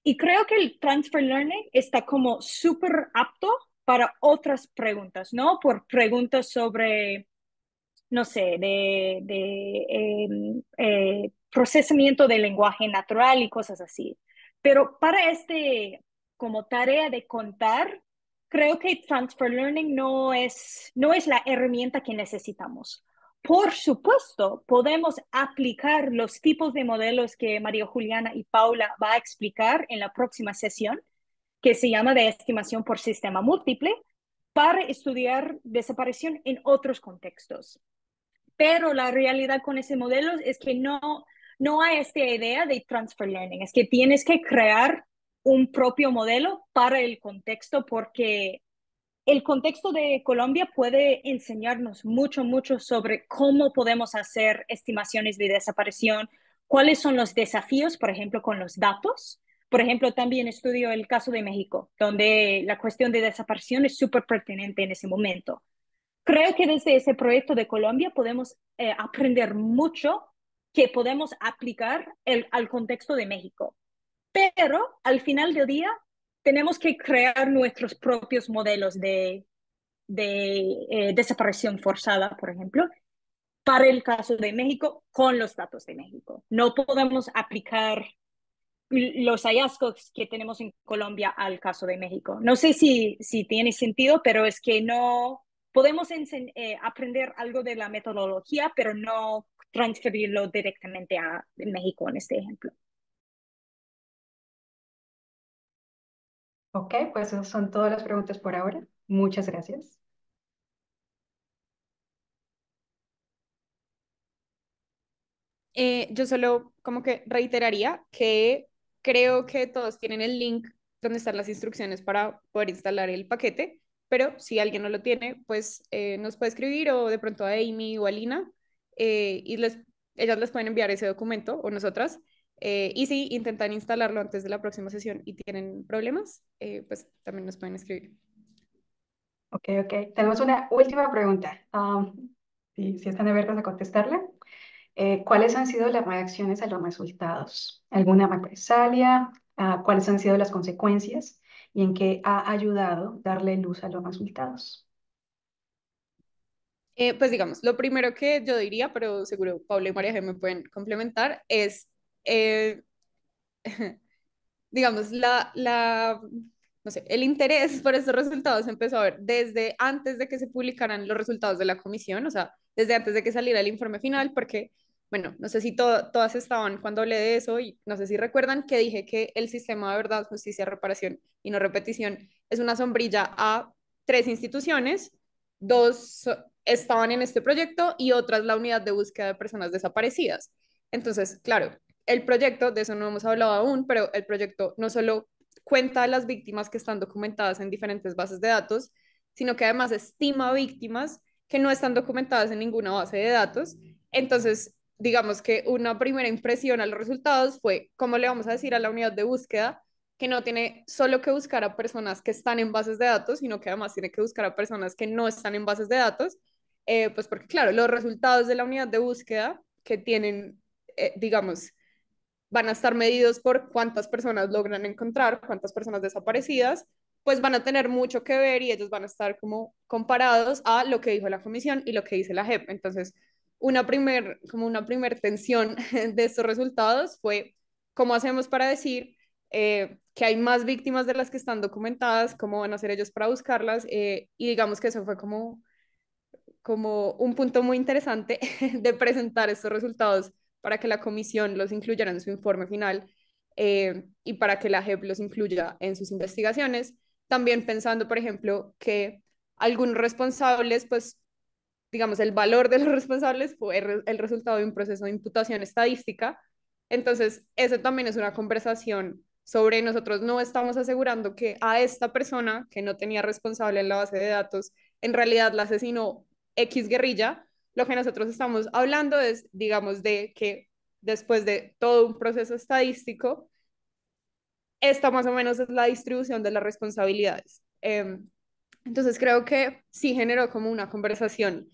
Y creo que el transfer learning está como súper apto para otras preguntas, ¿no? Por preguntas sobre, no sé, de, de em, eh, procesamiento del lenguaje natural y cosas así. Pero para este, como tarea de contar, creo que Transfer Learning no es, no es la herramienta que necesitamos. Por supuesto, podemos aplicar los tipos de modelos que María Juliana y Paula va a explicar en la próxima sesión, que se llama de estimación por sistema múltiple, para estudiar desaparición en otros contextos. Pero la realidad con ese modelo es que no, no hay esta idea de transfer learning, es que tienes que crear un propio modelo para el contexto porque el contexto de Colombia puede enseñarnos mucho, mucho sobre cómo podemos hacer estimaciones de desaparición, cuáles son los desafíos, por ejemplo, con los datos. Por ejemplo, también estudio el caso de México, donde la cuestión de desaparición es súper pertinente en ese momento. Creo que desde ese proyecto de Colombia podemos eh, aprender mucho que podemos aplicar al contexto de México pero al final del día tenemos que crear nuestros propios modelos de, eh, desaparición forzada, por ejemplo, para el caso de México con los datos de México. No podemos aplicar los hallazgos que tenemos en Colombia al caso de México. No sé si, si tiene sentido, pero es que no podemos eh, aprender algo de la metodología, pero no transferirlo directamente a México en este ejemplo. Ok, pues esas son todas las preguntas por ahora. Muchas gracias. Eh, yo solo como que reiteraría que creo que todos tienen el link donde están las instrucciones para poder instalar el paquete, pero si alguien no lo tiene, pues eh, nos puede escribir o de pronto a Amy o a Lina eh, y les, ellas les pueden enviar ese documento o nosotras eh, y si intentan instalarlo antes de la próxima sesión y tienen problemas, eh, pues también nos pueden escribir. Ok, ok. Tenemos una última pregunta. si, ah, si, están abiertos a contestarla. Eh, ¿Cuáles han sido las reacciones a los resultados? ¿Alguna represalia? Ah, ¿Cuáles han sido las consecuencias? ¿Y en qué ha ayudado darle luz a los resultados? pues digamos, lo primero que yo diría, pero seguro Pablo y María G me pueden complementar, es eh, (laughs) digamos, la, la, no sé, el interés por estos resultados empezó a ver desde antes de que se publicaran los resultados de la comisión, o sea, desde antes de que saliera el informe final, porque, bueno, no sé si todas estaban cuando hablé de eso y no sé si recuerdan que dije que el sistema de verdad, justicia, reparación y no repetición es una sombrilla a tres instituciones, dos estaban en este proyecto y otras la unidad de búsqueda de personas desaparecidas. Entonces, claro, el proyecto, de eso no hemos hablado aún, pero el proyecto no solo cuenta las víctimas que están documentadas en diferentes bases de datos, sino que además estima víctimas que no están documentadas en ninguna base de datos. Entonces, digamos que una primera impresión a los resultados fue cómo le vamos a decir a la unidad de búsqueda que no tiene solo que buscar a personas que están en bases de datos, sino que además tiene que buscar a personas que no están en bases de datos, eh, pues porque claro, los resultados de la unidad de búsqueda que tienen, eh, digamos, van a estar medidos por cuántas personas logran encontrar, cuántas personas desaparecidas, pues van a tener mucho que ver y ellos van a estar como comparados a lo que dijo la comisión y lo que dice la JEP. Entonces, una primera como una tensión (laughs) de estos resultados fue cómo hacemos para decir eh, que hay más víctimas de las que están documentadas, cómo van a hacer ellos para buscarlas eh, y digamos que eso fue como, como un punto muy interesante (laughs) de presentar estos resultados para que la comisión los incluyera en su informe final eh, y para que la JEP los incluya en sus investigaciones. También pensando, por ejemplo, que algunos responsables, pues, digamos, el valor de los (laughs) responsables fue el, resultado de un proceso de imputación estadística. Entonces, eso también es una conversación sobre nosotros no estamos asegurando que a esta persona que no tenía responsable en la base de datos, en realidad la asesinó X guerrilla, lo que nosotros estamos hablando es, digamos, de que después de todo un proceso estadístico, esta más o menos es la distribución de las responsabilidades. Em, entonces creo que sí generó como una conversación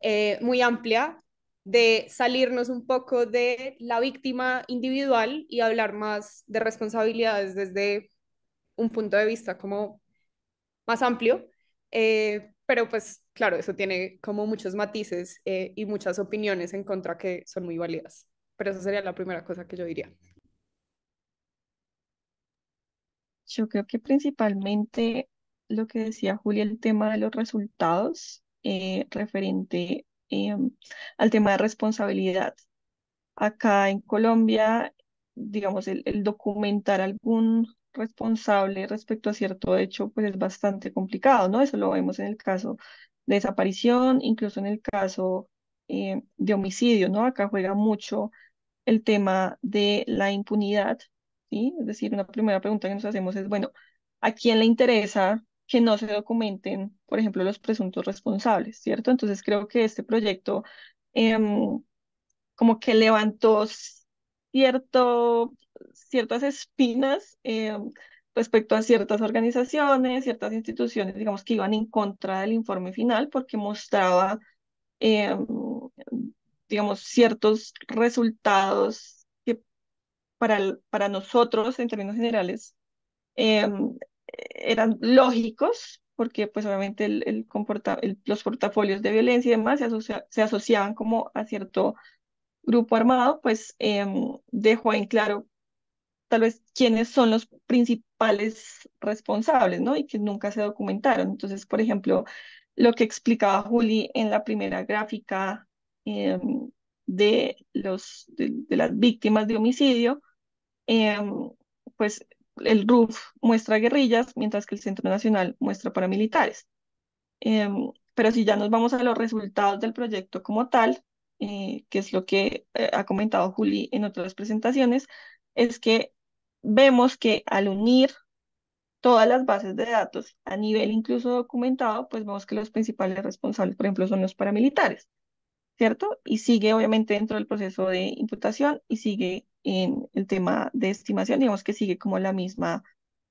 eh, muy amplia de salirnos un poco de la víctima individual y hablar más de responsabilidades desde un punto de vista como más amplio, eh, pero pues claro, eso tiene como muchos matices eh, y muchas opiniones en contra que son muy válidas. Pero esa sería la primera cosa que yo diría. Yo creo que principalmente lo que decía Julia, el tema de los resultados eh, referente em, al tema de responsabilidad. Acá en Colombia, digamos, el, documentar algún responsable respecto a cierto hecho, pues es bastante complicado, ¿no? Eso lo vemos en el caso desaparición, incluso en el caso eh, de homicidio, ¿no? Acá juega mucho el tema de la impunidad, ¿sí? Es decir, una primera pregunta que nos hacemos es, bueno, ¿a quién le interesa que no se documenten, por ejemplo, los presuntos responsables, ¿cierto? Entonces creo que este proyecto em, como que levantó cierto, ciertas espinas em, respecto a ciertas organizaciones, ciertas instituciones, digamos, que iban en contra del informe final porque mostraba, eh, digamos, ciertos resultados que para, nosotros, en términos generales, eh, eran lógicos, porque pues obviamente los portafolios de violencia y demás se, asociaban como a cierto grupo armado, pues eh, dejó en claro tal vez quiénes son los principales responsables, ¿no? Y que nunca se documentaron. Entonces, por ejemplo, lo que explicaba Juli en la primera gráfica eh, de, los, de, las víctimas de homicidio, eh, pues el RUF muestra guerrillas, mientras que el Centro Nacional muestra paramilitares. Eh, pero si ya nos vamos a los resultados del proyecto como tal, que es lo que ha comentado Juli en otras presentaciones, es que vemos que al unir todas las bases de datos a nivel incluso documentado, pues vemos que los principales responsables, por ejemplo, son los paramilitares, ¿cierto? Y sigue obviamente dentro del proceso de imputación y sigue en el tema de estimación, digamos que sigue como la misma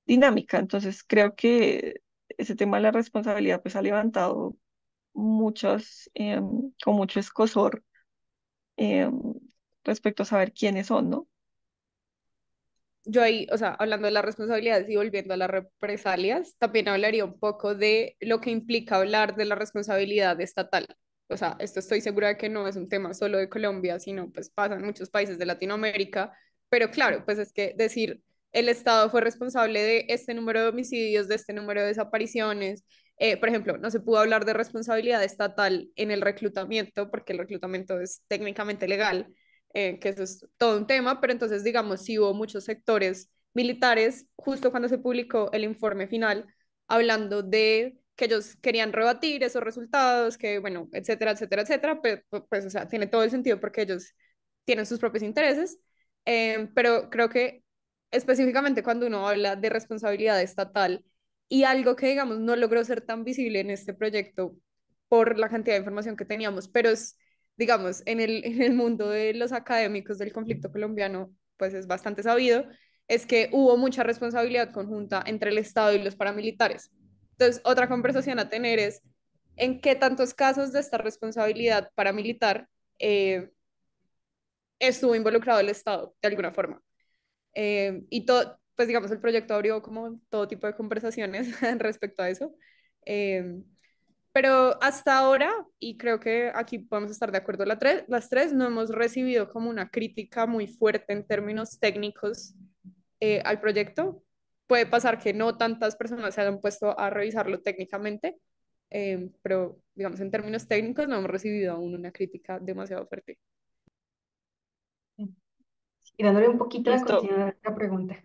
dinámica. Entonces creo que ese tema de la responsabilidad pues ha levantado muchos, em, con mucho escosor em, respecto a saber quiénes son, ¿no? yo ahí, o sea, hablando de las responsabilidades y volviendo a las represalias, también hablaría un poco de lo que implica hablar de la responsabilidad estatal. O sea, esto estoy segura de que no es un tema solo de Colombia, sino pues pasa en muchos países de Latinoamérica. Pero claro, pues es que decir el Estado fue responsable de este número de homicidios, de este número de desapariciones. Eh, por ejemplo, no se pudo hablar de responsabilidad estatal en el reclutamiento, porque el reclutamiento es técnicamente legal eh, que eso es todo un tema, pero entonces, digamos, sí hubo muchos sectores militares, justo cuando se publicó el informe final, hablando de que ellos querían rebatir esos resultados, que bueno, etcétera, etcétera, etcétera, pero, pues, o sea, tiene todo el sentido porque ellos tienen sus propios intereses, eh, pero creo que específicamente cuando uno habla de responsabilidad estatal y algo que, digamos, no logró ser tan visible en este proyecto por la cantidad de información que teníamos, pero es digamos, en el, (laughs) en el mundo de los académicos del conflicto colombiano, pues es bastante sabido, es que hubo mucha responsabilidad conjunta entre el Estado y los paramilitares. Entonces, otra conversación a tener es en qué tantos casos de esta responsabilidad paramilitar eh, estuvo involucrado el Estado, de alguna forma. Eh, y todo, pues digamos, el proyecto abrió como todo tipo de conversaciones (laughs) respecto a eso. Eh, pero hasta ahora, y creo que aquí podemos estar de acuerdo la tres, las tres, no hemos recibido como una crítica muy fuerte en términos técnicos eh, al proyecto. Puede pasar que no tantas personas se hayan puesto a revisarlo técnicamente, eh, pero digamos en términos técnicos no hemos recibido aún una crítica demasiado fuerte. Y dándole un poquito de continuidad a la pregunta.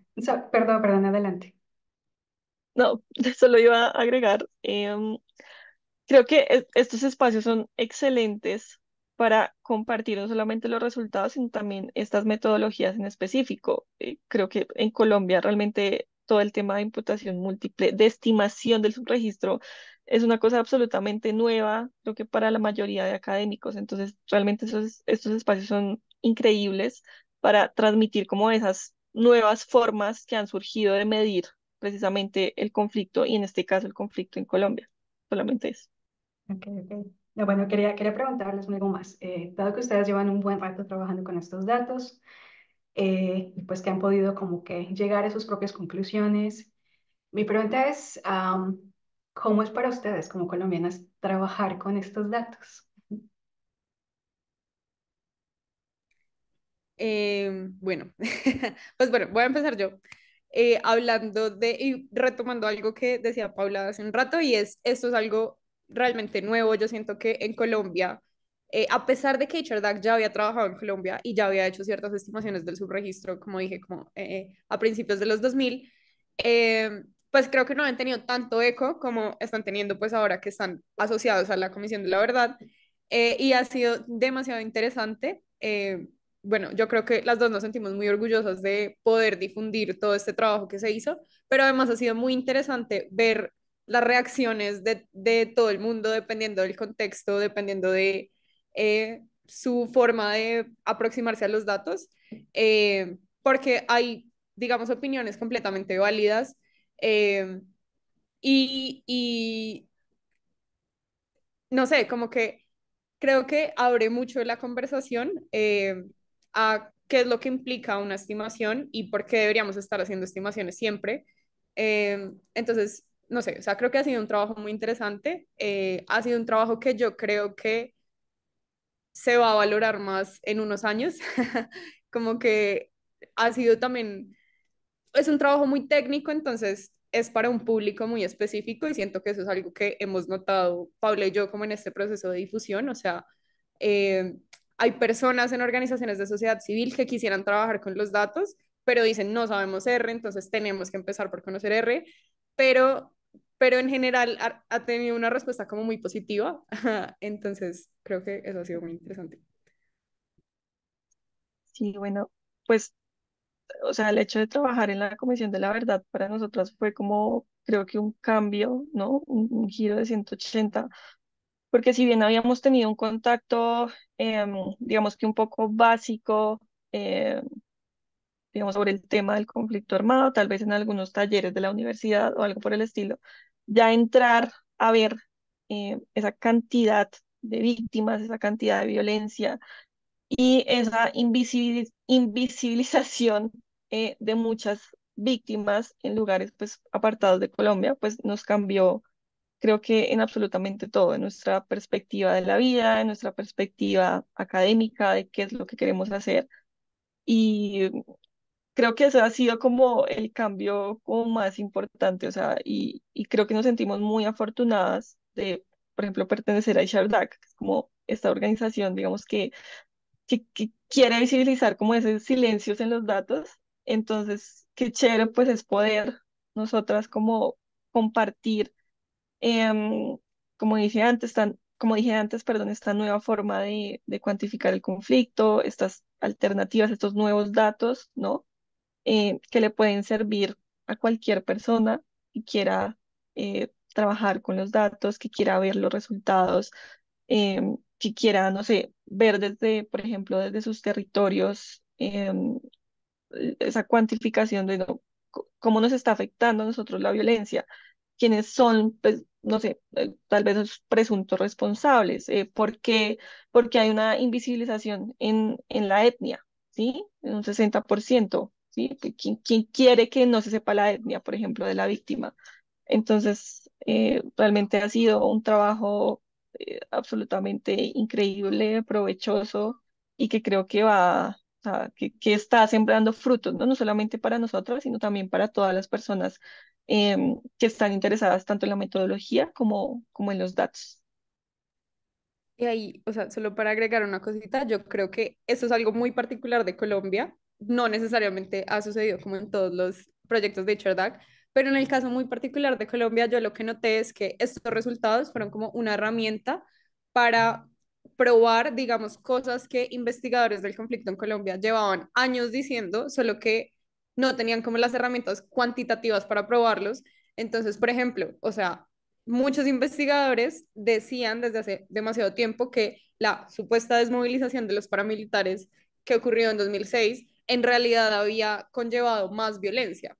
perdón, perdón, adelante. No, (laughs) solo iba a agregar em, Creo que estos espacios son excelentes para compartir no solamente los resultados, sino también estas metodologías en específico. Eh, creo que en Colombia realmente todo el tema de imputación múltiple, de estimación del subregistro, es una cosa absolutamente nueva, creo que para la mayoría de académicos. Entonces, realmente estos espacios son increíbles para transmitir como esas nuevas formas que han surgido de medir precisamente el conflicto y en este caso el conflicto en Colombia. Solamente eso. Ok, No, bueno, quería, quería preguntarles algo más. Eh, dado que ustedes llevan un buen rato trabajando con estos datos, eh, pues que han podido como que llegar a sus propias conclusiones, mi pregunta es, ¿cómo es para ustedes como colombianas trabajar con estos datos? Em, bueno, (laughs) pues bueno, voy a empezar yo. Eh, hablando de y retomando algo que decía Paula hace un rato y es esto es algo realmente nuevo. Yo siento que en Colombia, eh, a pesar de que HRDAC ya había trabajado en Colombia y ya había hecho ciertas estimaciones del subregistro, como dije, como eh, a principios de los 2000, eh, pues creo que no han tenido tanto eco como están teniendo pues ahora que están asociados a la Comisión de la Verdad. y ha sido demasiado interesante bueno, yo creo que las dos nos sentimos muy orgullosas de poder difundir todo este trabajo que se hizo, pero además ha sido muy interesante ver las reacciones de, de todo el mundo dependiendo del contexto, dependiendo de eh, su forma de aproximarse a los datos, eh, porque hay, digamos, opiniones completamente válidas eh, y, y, no sé, como que creo que abre mucho la conversación a qué es lo que implica una estimación y por qué deberíamos estar haciendo estimaciones siempre. entonces, no sé, o sea, creo que ha sido un trabajo muy interesante, eh, ha sido un trabajo que yo creo que se va a valorar más en unos años, (laughs) como que ha sido también, es un trabajo muy técnico, entonces es para un público muy específico y siento que eso es algo que hemos notado Paula y yo como en este proceso de difusión, o sea, eh, hay personas en organizaciones de sociedad civil que quisieran trabajar con los datos, pero dicen no sabemos R, entonces tenemos que empezar por conocer R, pero pero en general ha, tenido una respuesta como muy positiva, entonces creo que eso ha sido muy interesante. Sí, bueno, pues, o sea, el hecho de trabajar en la Comisión de la Verdad para nosotras fue como, creo que un cambio, ¿no? Un, giro de 180, porque si bien habíamos tenido un contacto, em, digamos que un poco básico, eh, digamos, sobre el tema del conflicto armado, tal vez en algunos talleres de la universidad o algo por el estilo, ya entrar a ver eh, esa cantidad de víctimas, esa cantidad de violencia y esa invisibilización eh, de muchas víctimas en lugares pues apartados de Colombia, pues nos cambió creo que en absolutamente todo, en nuestra perspectiva de la vida, en nuestra perspectiva académica de qué es lo que queremos hacer. Y creo que eso ha sido como el cambio como más importante, o sea, y, y creo que nos sentimos muy afortunadas de, por ejemplo, pertenecer a Ishardak, como esta organización, digamos, que, que, quiere visibilizar como esos silencios en los datos. Entonces, qué chévere pues es poder nosotras como compartir, em, como dije antes, tan, como dije antes, perdón, esta nueva forma de, de, cuantificar el conflicto, estas alternativas, estos nuevos datos, ¿no? Eh, que le pueden servir a cualquier persona que quiera eh, trabajar con los datos, que quiera ver los resultados, em, que quiera, no sé, ver desde, por ejemplo, desde sus territorios em, e, esa cuantificación de cómo nos está afectando a nosotros la violencia, quiénes son, pues, no sé, eh, tal vez los presuntos responsables, porque, porque hay una invisibilización en, en la etnia, ¿sí? En un 60%. ¿sí? ¿Quién, quiere que no se sepa la etnia, por ejemplo, de la víctima? Entonces, eh, realmente ha sido un trabajo eh, absolutamente increíble, provechoso y que creo que va, que, está sembrando frutos, ¿no? no solamente para nosotros sino también para todas las personas em, que están interesadas tanto en la metodología como, como en los datos. Y ahí, o sea, solo para agregar una cosita, yo creo que eso es algo muy particular de Colombia, no necesariamente ha sucedido como en todos los proyectos de Cherdak, pero en el caso muy particular de Colombia, yo lo que noté es que estos resultados fueron como una herramienta para probar, digamos, cosas que investigadores del conflicto en Colombia llevaban años diciendo, solo que no tenían como las herramientas cuantitativas para probarlos. Entonces, por ejemplo, o sea, muchos investigadores decían desde hace demasiado tiempo que la supuesta desmovilización de los paramilitares que ocurrió en 2006 en realidad había conllevado más violencia.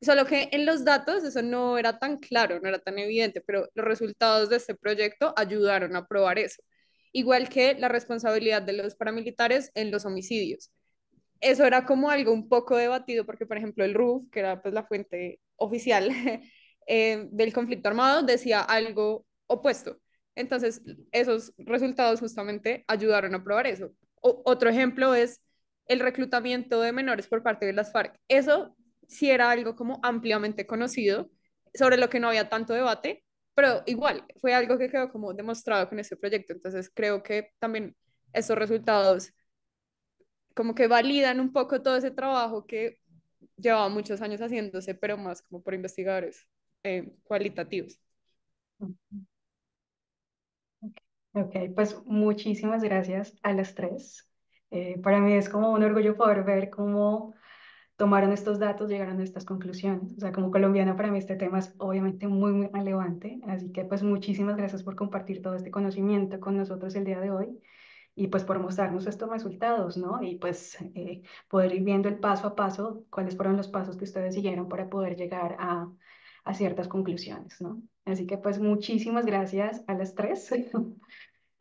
Solo que en los datos eso no era tan claro, no era tan evidente, pero los resultados de este proyecto ayudaron a probar eso. Igual que la responsabilidad de los paramilitares en los homicidios. Eso era como algo un poco debatido porque, por ejemplo, el RUF, que era pues, la fuente oficial (laughs) eh, del conflicto armado, decía algo opuesto. Entonces, esos resultados justamente ayudaron a probar eso. otro ejemplo es el reclutamiento de menores por parte de las FARC. Eso sí era algo como ampliamente conocido, sobre lo que no había tanto debate, pero igual fue algo que quedó como demostrado con ese proyecto. Entonces creo que también esos resultados como que validan un poco todo ese trabajo que llevaba muchos años haciéndose, pero más como por investigadores eh, cualitativos. Ok, pues muchísimas gracias a las tres. Eh, para mí es como un orgullo poder ver cómo tomaron estos datos, llegaron a estas conclusiones. O sea, como colombiana, para mí este tema es obviamente muy, muy relevante. Así que pues muchísimas gracias por compartir todo este conocimiento con nosotros el día de hoy y pues por mostrarnos estos resultados, ¿no? Y pues eh, poder ir viendo el paso a paso, cuáles fueron los pasos que ustedes siguieron para poder llegar a, a ciertas conclusiones, ¿no? Así que pues muchísimas gracias a las tres (laughs)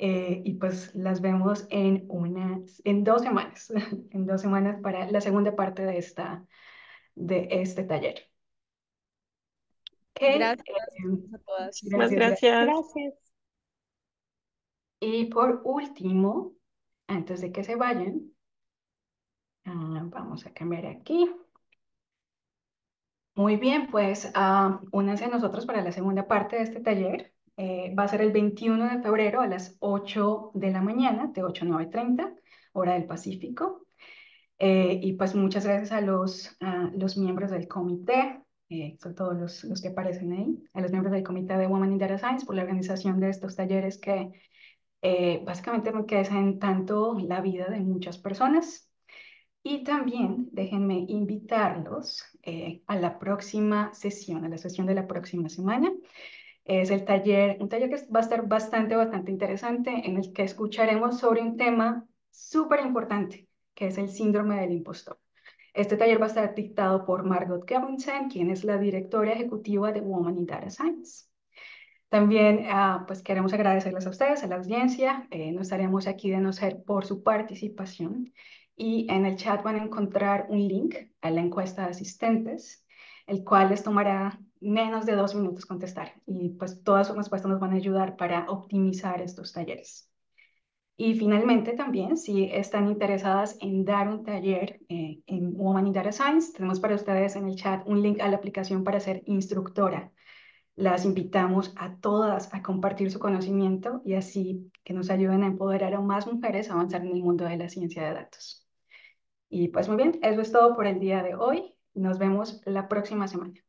Eh, y pues las vemos en, unas, en dos semanas, (laughs) en dos semanas para la segunda parte de, esta, de este taller. Gracias eh, a todas. Gracias, gracias. gracias. Y por último, antes de que se vayan, ah, vamos a cambiar aquí. Muy bien, pues uh, únanse a nosotros para la segunda parte de este taller. Eh, va a ser el 21 de febrero a las 8 de la mañana, de 8 a 9.30, hora del Pacífico. Eh, y pues muchas gracias a los, miembros del comité, eh, sobre todo los, que aparecen ahí, a los miembros del comité de Women in Data Science por la organización de estos talleres que básicamente enriquecen tanto la vida de muchas personas. Y también déjenme invitarlos a la próxima sesión, a la sesión de la próxima semana es el taller, un taller que va a estar bastante, bastante interesante, en el que escucharemos sobre un tema súper importante, que es el síndrome del impostor. Este taller va a estar dictado por Margot Gavinson, quien es la directora ejecutiva de Woman in Data Science. También ah, pues queremos agradecerles a ustedes, a la audiencia. Eh, no estaremos aquí de no ser por su participación. Y en el chat van a encontrar un link a la encuesta de asistentes el cual les tomará menos de dos minutos contestar. Y pues todas sus respuestas nos van a ayudar para optimizar estos talleres. Y finalmente también, si están interesadas en dar un taller eh, en Woman in Data Science, tenemos para ustedes en el chat un link a la aplicación para ser instructora. Las invitamos a todas a compartir su conocimiento y así que nos ayuden a empoderar a más mujeres a avanzar en el mundo de la ciencia de datos. Y pues muy bien, eso es todo por el día de hoy. Nos vemos la próxima semana.